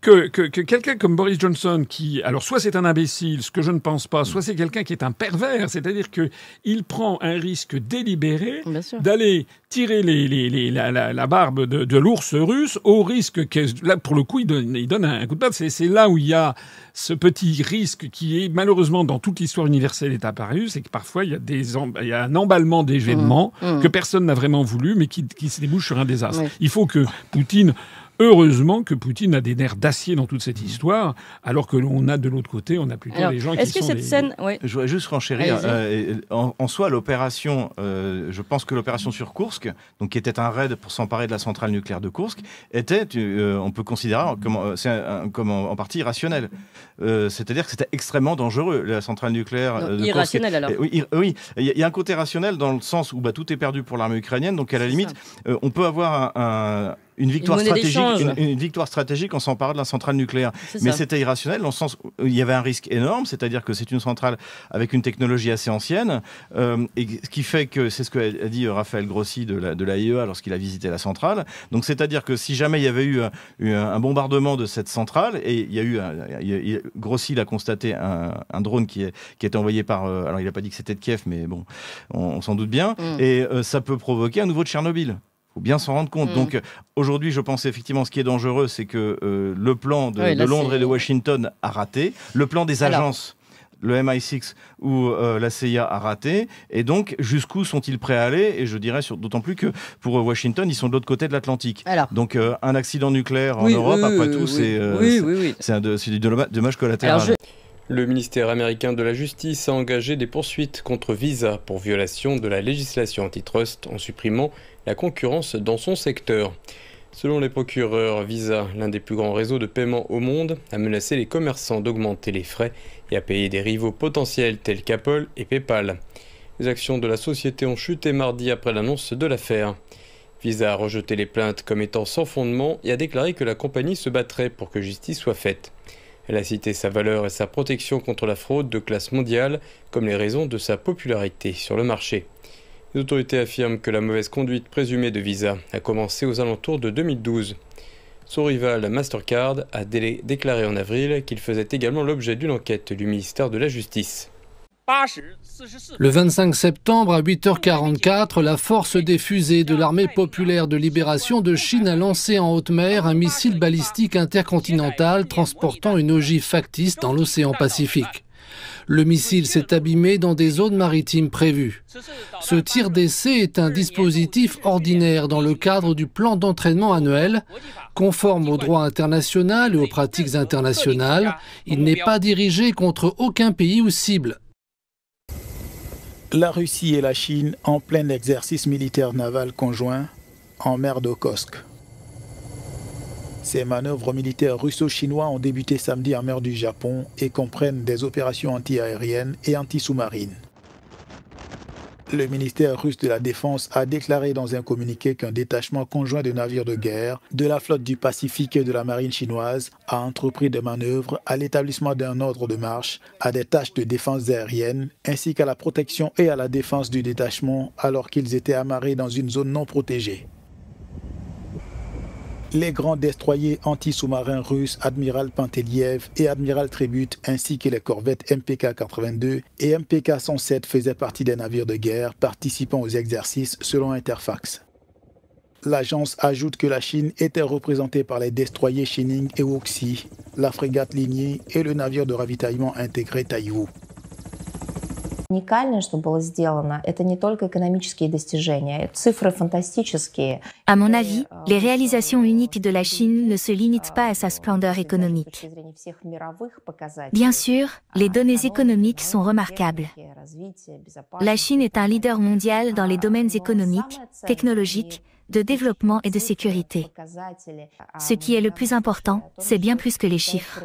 que, quelqu'un comme Boris Johnson, qui, alors soit c'est un imbécile, ce que je ne pense pas, soit c'est quelqu'un qui est un pervers, c'est-à-dire que il prend un risque délibéré d'aller tirer les, la, barbe de, l'ours russe au risque que, là, pour le coup, il donne, un coup de patte. C'est là où il y a ce petit risque qui est malheureusement dans toute l'histoire universelle est apparu, c'est que parfois il y a, il un emballement d'événements mmh. mmh. que personne n'a vraiment voulu, mais qui, se débouche sur un désastre. Il faut que Poutine Heureusement que Poutine a des nerfs d'acier dans toute cette histoire, alors que l'on a de l'autre côté, on a plutôt des gens qui sont. Est-ce que cette scène. Oui. Je voudrais juste renchérir. Euh, en, soi, l'opération, euh, je pense que l'opération sur Kursk, donc qui était un raid pour s'emparer de la centrale nucléaire de Kursk, était, euh, on peut considérer comme, un, comment, en, partie irrationnelle. C'est-à-dire que c'était extrêmement dangereux, la centrale nucléaire. de irrationnelle alors. oui, il Y, a un côté rationnel dans le sens où bah, tout est perdu pour l'armée ukrainienne, donc à la limite, on peut avoir un une victoire stratégique, une, victoire stratégique parle de la centrale nucléaire. Mais c'était irrationnel dans le sens il y avait un risque énorme, c'est-à-dire que c'est une centrale avec une technologie assez ancienne, euh, et ce qui fait que c'est ce qu'a dit euh, Raphaël Grossi de la de l'AIEA lorsqu'il a visité la centrale. Donc c'est-à-dire que si jamais il y avait eu euh, un, bombardement de cette centrale et il y a eu Grossi l'a constaté un, drone qui est qui envoyé par alors il n'a pas dit que c'était de Kiev mais bon on, s'en doute bien mm. et ça peut provoquer un nouveau Tchernobyl faut bien s'en rendre compte. Mm. Donc aujourd'hui, je pense effectivement ce qui est dangereux, c'est que euh, le plan de, Londres et de Washington a raté, le plan des agences. le MI6 ou euh, la CIA a raté. Et donc, jusqu'où sont-ils prêts à aller Et je dirais d'autant plus que pour euh, Washington, ils sont de l'autre côté de l'Atlantique. Donc, un accident nucléaire en Europe, après tout, c'est du dommage collatéral. Le ministère américain de la Justice a engagé des poursuites contre Visa pour violation de la législation antitrust en supprimant la concurrence dans son secteur. Selon les procureurs, Visa, l'un des plus grands réseaux de paiement au monde, a menacé les commerçants d'augmenter les frais et a payé des rivaux potentiels tels qu'Apple et PayPal. Les actions de la société ont chuté mardi après l'annonce de l'affaire. Visa a rejeté les plaintes comme étant sans fondement et a déclaré que la compagnie se battrait pour que justice soit faite. Elle a cité sa valeur et sa protection contre la fraude de classe mondiale comme les raisons de sa popularité sur le marché. Les autorités affirment que la mauvaise conduite présumée de Visa a commencé aux alentours de 2012. Son rival Mastercard a déclaré en avril qu'il faisait également l'objet d'une enquête du ministère de la Justice. Le 25 septembre à 8h44, la force des fusées de l'armée populaire de libération de Chine a lancé en haute mer un missile balistique intercontinental transportant une ogive factice dans l'océan Pacifique. Le missile s'est abîmé dans des zones maritimes prévues. Ce tir d'essai est un dispositif ordinaire dans le cadre du plan d'entraînement annuel. Conforme aux droit international et aux pratiques internationales, il n'est pas dirigé contre aucun pays ou cible la Russie et la Chine en plein exercice militaire naval conjoint en mer d'Okosk. Ces manœuvres militaires russo-chinois ont débuté samedi en mer du Japon et comprennent des opérations anti-aériennes et anti-sous-marines. Le ministère russe de la Défense a déclaré dans un communiqué qu'un détachement conjoint de navires de guerre de la flotte du Pacifique et de la marine chinoise a entrepris des manœuvres à l'établissement d'un ordre de marche, à des tâches de défense aérienne, ainsi qu'à la protection et à la défense du détachement alors qu'ils étaient amarrés dans une zone non protégée les grands destroyers anti-sous-marins russes Admiral Panteliev et Admiral Tribut ainsi que les corvettes MPK-82 et MPK-107 faisaient partie des navires de guerre participant aux exercices selon Interfax. L'agence ajoute que la Chine était représentée par les destroyers Shining et Wuxi, la frégate lignée et le navire de ravitaillement intégré Taiwu. À mon avis, les réalisations uniques de la Chine ne se limitent pas à sa splendeur économique. Bien sûr, les données économiques sont remarquables. La Chine est un leader mondial dans les domaines économiques, technologiques, de développement et de sécurité. Ce qui est le plus important, c'est bien plus que les chiffres.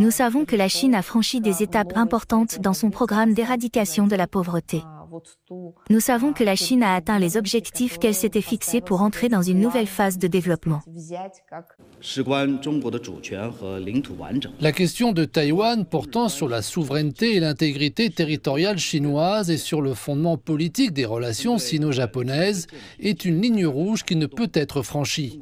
Nous savons que la Chine a franchi des étapes importantes dans son programme d'éradication de la pauvreté. Nous savons que la Chine a atteint les objectifs qu'elle s'était fixés pour entrer dans une nouvelle phase de développement. La question de Taïwan portant sur la souveraineté et l'intégrité territoriale chinoise et sur le fondement politique des relations sino-japonaises est une ligne rouge qui ne peut être franchie.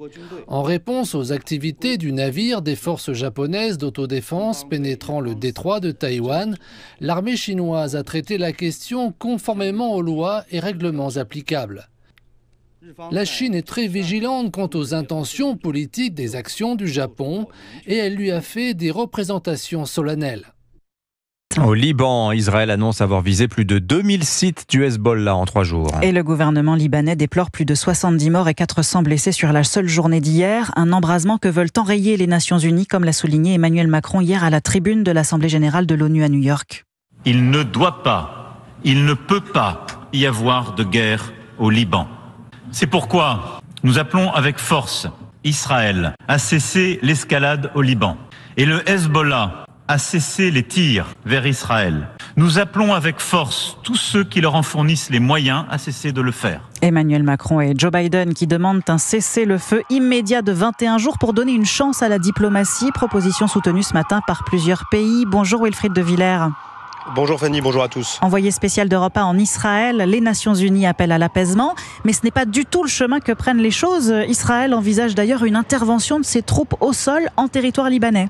En réponse aux activités du navire des forces japonaises d'autodéfense pénétrant le détroit de Taïwan, l'armée chinoise a traité la question conformément aux lois et règlements applicables. La Chine est très vigilante quant aux intentions politiques des actions du Japon et elle lui a fait des représentations solennelles. Au Liban, Israël annonce avoir visé plus de 2000 sites du Hezbollah en trois jours. Et le gouvernement libanais déplore plus de 70 morts et 400 blessés sur la seule journée d'hier. Un embrasement que veulent enrayer les Nations Unies, comme l'a souligné Emmanuel Macron hier à la tribune de l'Assemblée générale de l'ONU à New York. Il ne doit pas il ne peut pas y avoir de guerre au Liban. C'est pourquoi nous appelons avec force Israël à cesser l'escalade au Liban et le Hezbollah à cesser les tirs vers Israël. Nous appelons avec force tous ceux qui leur en fournissent les moyens à cesser de le faire. Emmanuel Macron et Joe Biden qui demandent un cessez-le-feu immédiat de 21 jours pour donner une chance à la diplomatie, proposition soutenue ce matin par plusieurs pays. Bonjour Wilfried de Villers. Bonjour Fanny, bonjour à tous. Envoyé spécial d'Europa en Israël, les Nations Unies appellent à l'apaisement, mais ce n'est pas du tout le chemin que prennent les choses. Israël envisage d'ailleurs une intervention de ses troupes au sol en territoire libanais.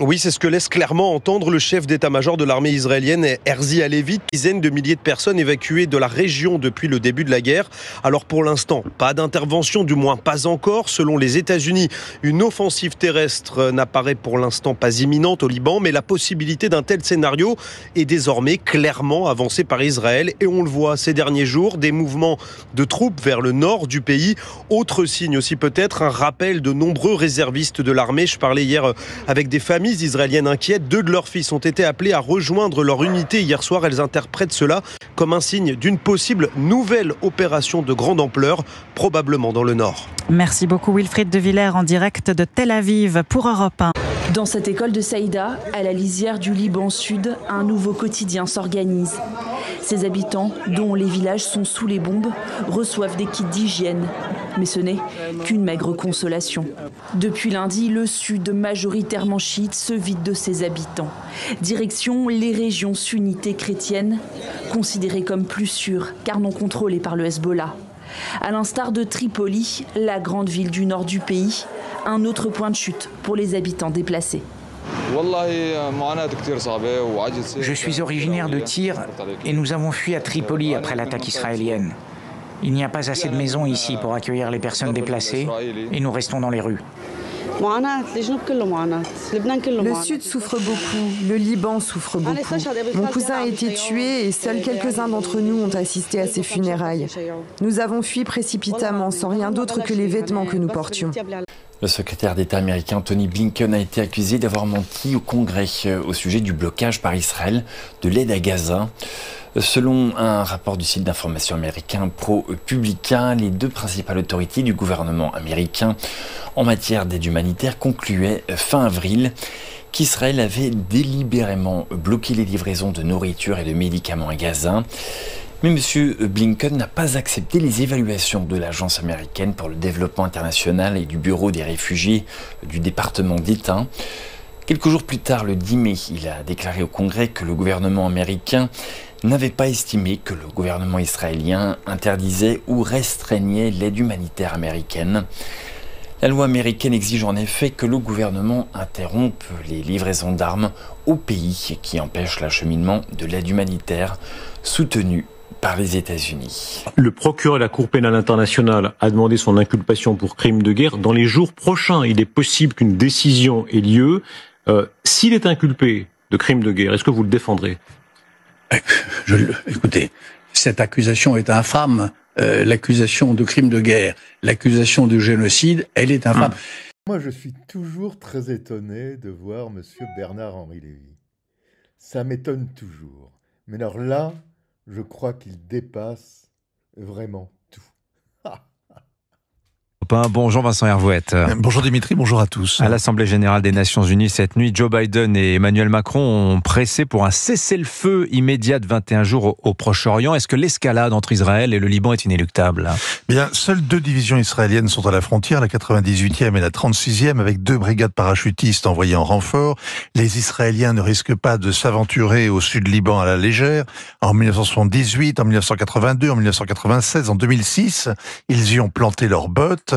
Oui, c'est ce que laisse clairement entendre le chef d'état-major de l'armée israélienne, Herzi Alevi, dizaines de milliers de personnes évacuées de la région depuis le début de la guerre. Alors pour l'instant, pas d'intervention, du moins pas encore. Selon les États-Unis, une offensive terrestre n'apparaît pour l'instant pas imminente au Liban, mais la possibilité d'un tel scénario est désormais clairement avancée par Israël. Et on le voit ces derniers jours, des mouvements de troupes vers le nord du pays. Autre signe aussi peut-être, un rappel de nombreux réservistes de l'armée. Je parlais hier avec des familles israéliennes inquiètes. Deux de leurs fils ont été appelés à rejoindre leur unité hier soir. Elles interprètent cela comme un signe d'une possible nouvelle opération de grande ampleur, probablement dans le nord. Merci beaucoup Wilfried de Villers en direct de Tel Aviv pour Europe 1. Dans cette école de Saïda, à la lisière du Liban Sud, un nouveau quotidien s'organise. Ses habitants, dont les villages sont sous les bombes, reçoivent des kits d'hygiène, mais ce n'est qu'une maigre consolation. Depuis lundi, le sud, majoritairement chiite, se vide de ses habitants. Direction les régions sunnites chrétiennes, considérées comme plus sûres car non contrôlées par le Hezbollah. À l'instar de Tripoli, la grande ville du nord du pays, un autre point de chute pour les habitants déplacés. Euh, Je suis originaire de euh, Tyr et nous avons fui à Tripoli après l'attaque israélienne. Il n'y a pas assez de maisons ici pour accueillir les personnes déplacées et nous restons dans les rues. Le Sud souffre beaucoup, le Liban souffre beaucoup. Mon cousin a été tué et seuls euh, quelques-uns d'entre nous ont assisté à ses funérailles. Nous avons fui précipitamment, sans rien d'autre que les vêtements que nous portions. Le secrétaire d'État américain Tony Blinken a été accusé d'avoir menti au Congrès euh, au sujet du blocage par Israël de l'aide à Gaza. Selon un rapport du site d'information américain ProPublica, les deux principales autorités du gouvernement américain en matière d'aide humanitaire concluaient euh, fin avril qu'Israël avait délibérément bloqué les livraisons de nourriture et de médicaments à Gaza. Mais M. Blinken n'a pas accepté les évaluations de l'Agence américaine pour le développement international et du Bureau des réfugiés du département d'État. Quelques jours plus tard, le 10 mai, il a déclaré au Congrès que le gouvernement américain n'avait pas estimé que le gouvernement israélien interdisait ou restreignait l'aide humanitaire américaine. La loi américaine exige en effet que le gouvernement interrompe les livraisons d'armes au pays qui empêchent l'acheminement de l'aide humanitaire soutenue par les États-Unis. Le procureur de la Cour pénale internationale a demandé son inculpation pour crime de guerre. Dans les jours prochains, il est possible qu'une décision ait lieu. Euh, s'il est inculpé de crime de guerre, est-ce que vous le défendrez eh, Écoutez, cette accusation est infâme. Euh, l'accusation de crime de guerre, l'accusation de génocide, elle est infâme. Hum. Moi, je suis toujours très étonné de voir M. Bernard-Henri Lévy. Ça m'étonne toujours. Mais alors là, je crois qu'il dépasse vraiment. Bonjour Vincent Hervouette. Bonjour Dimitri, bonjour à tous. À l'Assemblée générale des Nations Unies cette nuit, Joe Biden et Emmanuel Macron ont pressé pour un cessez-le-feu immédiat de 21 jours au Proche-Orient. Est-ce que l'escalade entre Israël et le Liban est inéluctable eh Bien, seules deux divisions israéliennes sont à la frontière, la 98e et la 36e, avec deux brigades parachutistes envoyées en renfort. Les Israéliens ne risquent pas de s'aventurer au sud Liban à la légère. En 1978, en 1982, en 1996, en 2006, ils y ont planté leurs bottes.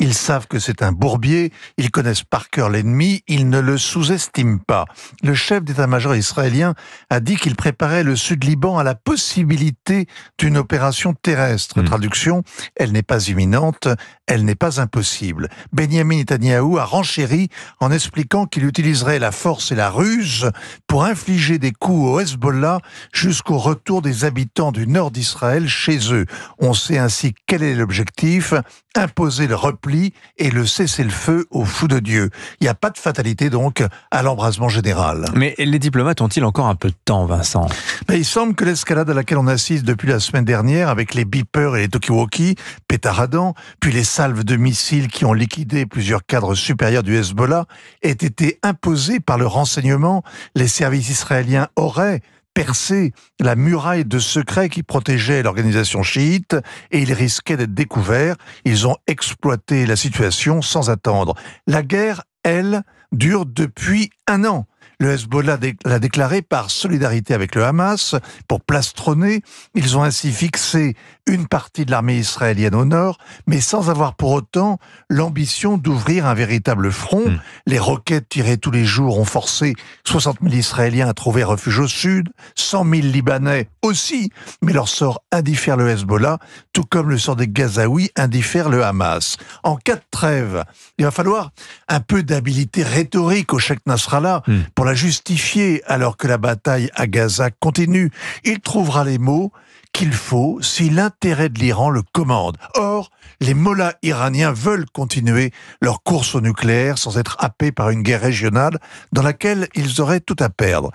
Ils savent que c'est un bourbier, ils connaissent par cœur l'ennemi, ils ne le sous-estiment pas. Le chef d'état-major israélien a dit qu'il préparait le Sud-Liban à la possibilité d'une opération terrestre. Hmm. Traduction, elle n'est pas imminente, elle n'est pas impossible. Benjamin Netanyahu a renchéri en expliquant qu'il utiliserait la force et la ruse pour infliger des coups au Hezbollah jusqu'au retour des habitants du nord d'Israël chez eux. On sait ainsi quel est l'objectif, imposer le repli et le cessez-le-feu au fou de Dieu. Il n'y a pas de fatalité donc à l'embrasement général. Mais les diplomates ont-ils encore un peu de temps, Vincent ben, Il semble que l'escalade à laquelle on assiste depuis la semaine dernière, avec les beepers et les talkie pétaradants, puis les salves de missiles qui ont liquidé plusieurs cadres supérieurs du Hezbollah, ait été imposée par le renseignement. Les services israéliens auraient percer la muraille de secrets qui protégeait l'organisation chiite et ils risquaient d'être découverts. Ils ont exploité la situation sans attendre. La guerre, elle, dure depuis un an. Le Hezbollah l'a déclaré par solidarité avec le Hamas pour plastronner. Ils ont ainsi fixé une partie de l'armée israélienne au nord, mais sans avoir pour autant l'ambition d'ouvrir un véritable front. Hmm. Les roquettes tirées tous les jours ont forcé 60 000 Israéliens à trouver refuge au sud, 100 000 Libanais aussi, mais leur sort indiffère le Hezbollah, tout comme le sort des Gazaouis indiffère le Hamas. En cas de trêve, il va falloir un peu d'habilité rhétorique au Sheikh Nasrallah hmm. pour la justifier alors que la bataille à Gaza continue. Il trouvera les mots qu'il faut si l'intérêt de l'Iran le commande. Or, les mollahs iraniens veulent continuer leur course au nucléaire sans être happés par une guerre régionale dans laquelle ils auraient tout à perdre.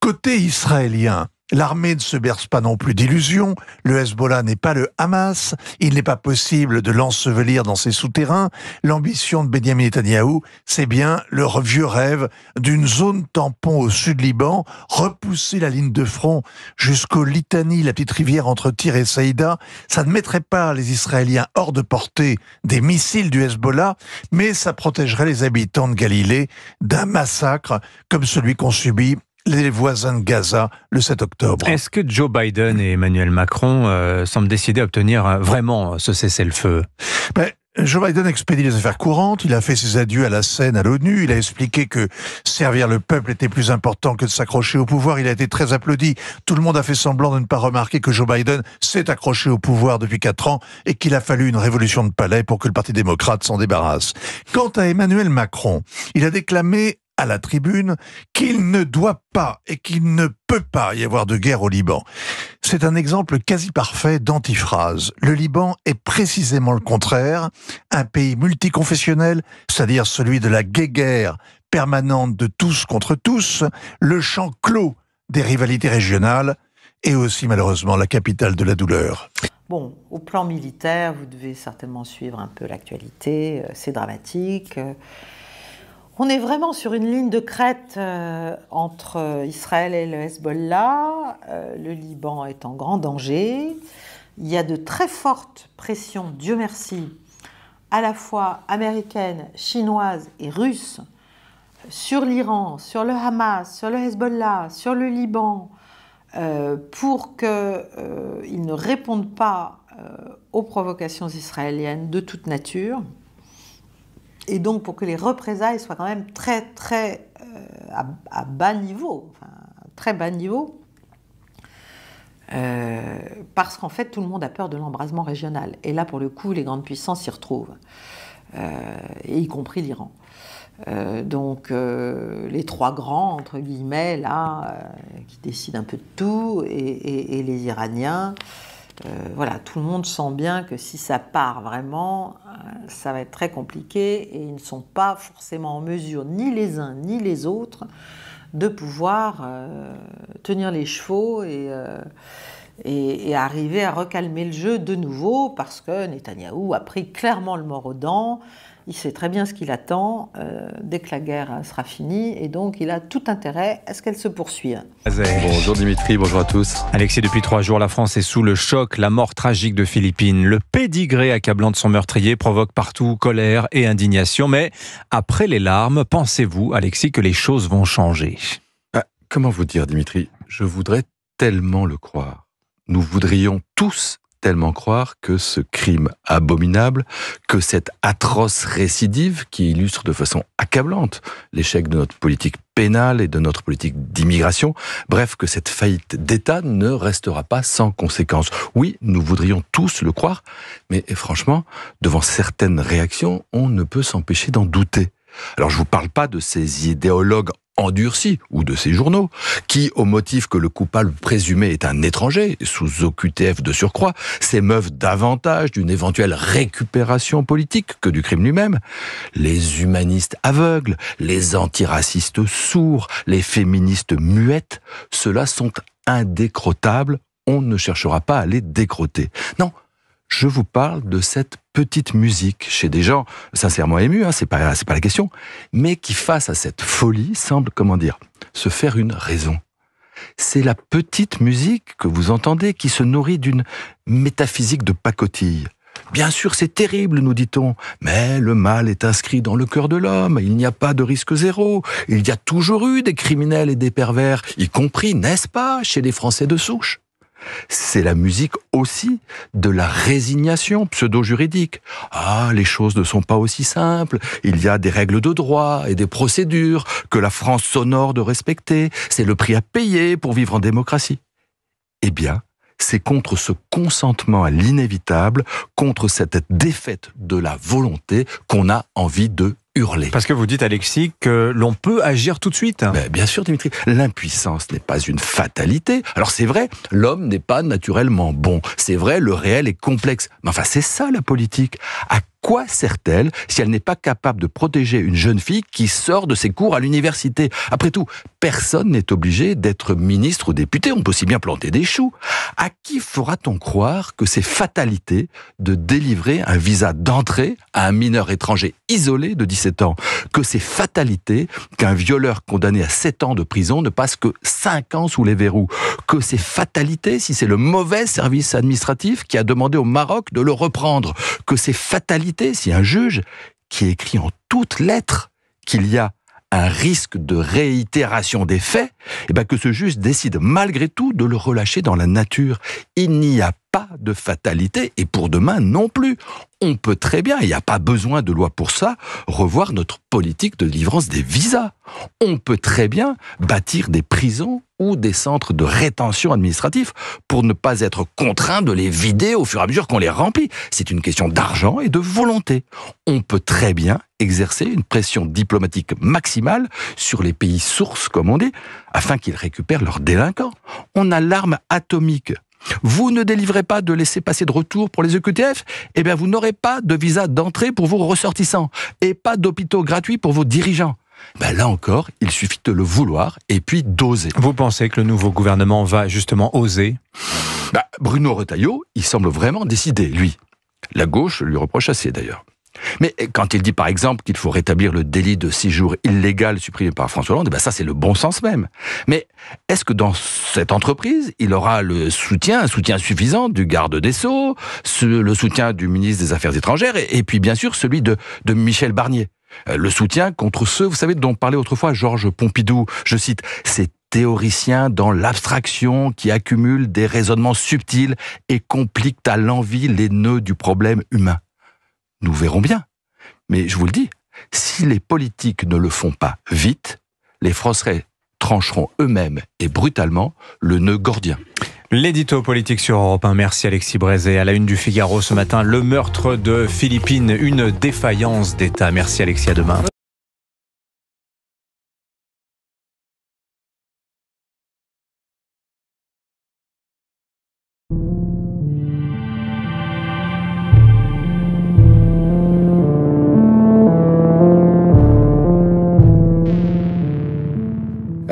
Côté israélien, L'armée ne se berce pas non plus d'illusions. Le Hezbollah n'est pas le Hamas. Il n'est pas possible de l'ensevelir dans ses souterrains. L'ambition de Benjamin Netanyahou, c'est bien leur vieux rêve d'une zone tampon au sud Liban, repousser la ligne de front jusqu'au Litani, la petite rivière entre Tyr et Saïda. Ça ne mettrait pas les Israéliens hors de portée des missiles du Hezbollah, mais ça protégerait les habitants de Galilée d'un massacre comme celui qu'on subit les voisins de Gaza le 7 octobre. Est-ce que Joe Biden et Emmanuel Macron euh, semblent décidés à obtenir euh, vraiment ce cessez-le-feu ben, Joe Biden expédie les affaires courantes, il a fait ses adieux à la scène à l'ONU, il a expliqué que servir le peuple était plus important que de s'accrocher au pouvoir, il a été très applaudi, tout le monde a fait semblant de ne pas remarquer que Joe Biden s'est accroché au pouvoir depuis quatre ans et qu'il a fallu une révolution de palais pour que le Parti démocrate s'en débarrasse. Quant à Emmanuel Macron, il a déclamé à la tribune qu'il ne doit pas et qu'il ne peut pas y avoir de guerre au Liban. C'est un exemple quasi parfait d'antiphrase. Le Liban est précisément le contraire, un pays multiconfessionnel, c'est-à-dire celui de la guéguerre permanente de tous contre tous, le champ clos des rivalités régionales et aussi malheureusement la capitale de la douleur. Bon, au plan militaire, vous devez certainement suivre un peu l'actualité, euh, c'est dramatique. Euh, on est vraiment sur une ligne de crête euh, entre euh, Israël et le Hezbollah. Euh, le Liban est en grand danger. Il y a de très fortes pressions, Dieu merci, à la fois américaines, chinoises et russes sur l'Iran, sur le Hamas, sur le Hezbollah, sur le Liban, pour qu'ils ne répondent pas aux provocations israéliennes de toute nature. Et donc pour que les représailles soient quand même très très euh, à, bas niveau, enfin, très bas niveau, euh, parce qu'en fait tout le monde a peur de l'embrasement régional. Et là pour le coup les grandes puissances s'y retrouvent, euh, y compris l'Iran. donc les trois grands, entre guillemets, là, qui décident un peu de tout, et les Iraniens, euh, voilà, tout le monde sent bien que si ça part vraiment, euh, ça va être très compliqué et ils ne sont pas forcément en mesure, ni les uns ni les autres, de pouvoir euh, tenir les chevaux et, et, arriver à recalmer le jeu de nouveau parce que Netanyahou a pris clairement le mort aux dents il sait très bien ce qu'il attend euh, dès que la guerre sera finie et donc il a tout intérêt à ce qu'elle se poursuive. Bonjour Dimitri, bonjour à tous. Alexis, depuis trois jours, la France est sous le choc. La mort tragique de Philippines. le pédigré accablant de son meurtrier provoque partout colère et indignation. Mais après les larmes, pensez-vous, Alexis, que les choses vont changer ah, Comment vous dire, Dimitri Je voudrais tellement le croire. Nous voudrions tous tellement croire que ce crime abominable, que cette atroce récidive qui illustre de façon accablante l'échec de notre politique pénale et de notre politique d'immigration, bref, que cette faillite d'État ne restera pas sans conséquences. Oui, nous voudrions tous le croire, mais franchement, devant certaines réactions, on ne peut s'empêcher d'en douter. Alors je ne vous parle pas de ces idéologues endurci ou de ces journaux, qui, au motif que le coupable présumé est un étranger, sous OQTF de surcroît, s'émeuvent davantage d'une éventuelle récupération politique que du crime lui-même. Les humanistes aveugles, les antiracistes sourds, les féministes muettes, ceux-là sont indécrotables, on ne cherchera pas à les décroter. Non, je vous parle de cette petite musique chez des gens sincèrement émus, hein, c'est pas c'est pas la question, mais qui face à cette folie semble comment dire se faire une raison. C'est la petite musique que vous entendez qui se nourrit d'une métaphysique de pacotille. Bien sûr, c'est terrible, nous dit-on, mais le mal est inscrit dans le cœur de l'homme, il n'y a pas de risque zéro, il y a toujours eu des criminels et des pervers, y compris, n'est-ce pas, chez les Français de souche c'est la musique aussi de la résignation pseudo-juridique. Ah, les choses ne sont pas aussi simples, il y a des règles de droit et des procédures que la France s'honore de respecter, c'est le prix à payer pour vivre en démocratie. Eh bien, c'est contre ce consentement à l'inévitable, contre cette défaite de la volonté qu'on a envie de parce que vous dites, Alexis, que l'on peut agir tout de suite. bien sûr, Dimitri. L'impuissance n'est pas une fatalité. Alors c'est vrai, l'homme n'est pas naturellement bon. C'est vrai, le réel est complexe. Mais enfin, c'est ça la politique. À quoi sert-elle si elle n'est pas capable de protéger une jeune fille qui sort de ses cours à l'université Après tout, personne n'est obligé d'être ministre ou député, on peut aussi bien planter des choux. À qui fera-t-on croire que c'est fatalité de délivrer un visa d'entrée à un mineur étranger isolé de 17 que c'est fatalité qu'un violeur condamné à 7 ans de prison ne passe que 5 ans sous les verrous, que c'est fatalité si c'est le mauvais service administratif qui a demandé au Maroc de le reprendre, que c'est fatalité si un juge qui écrit en toutes lettres qu'il y a un risque de réitération des faits, et eh bien que ce juge décide malgré tout de le relâcher dans la nature. Il n'y a pas de fatalité et pour demain non plus. On peut très bien, il n'y a pas besoin de loi pour ça, revoir notre politique de livrance des visas. On peut très bien bâtir des prisons ou des centres de rétention administratif pour ne pas être contraint de les vider au fur et à mesure qu'on les remplit. C'est une question d'argent et de volonté. On peut très bien exercer une pression diplomatique maximale sur les pays sources, comme on dit, afin qu'ils récupèrent leurs délinquants. On a l'arme atomique vous ne délivrez pas de laisser passer de retour pour les EQTF, eh bien vous n'aurez pas de visa d'entrée pour vos ressortissants et pas d'hôpitaux gratuits pour vos dirigeants. Ben là encore, il suffit de le vouloir et puis d'oser. Vous pensez que le nouveau gouvernement va justement oser bah, Bruno Retailleau, il semble vraiment décidé, lui. La gauche lui reproche assez d'ailleurs. Mais quand il dit par exemple qu'il faut rétablir le délit de six jours illégal supprimé par François Hollande, eh ben ça c'est le bon sens même. Mais est-ce que dans cette entreprise, il aura le soutien, un soutien suffisant du garde des Sceaux, le soutien du ministre des Affaires étrangères et, puis bien sûr celui de, de Michel Barnier euh, le soutien contre ceux, vous savez, dont parlait autrefois Georges Pompidou. Je cite, ces théoriciens dans l'abstraction qui accumulent des raisonnements subtils et compliquent à l'envie les nœuds du problème humain. Nous verrons bien. Mais je vous le dis, si les politiques ne le font pas vite, les Français trancheront eux-mêmes et brutalement le nœud gordien. L'édito politique sur Europe 1. Merci Alexis Brézé. À la une du Figaro ce matin, le meurtre de Philippine, une défaillance d'État. Merci Alexis, à demain.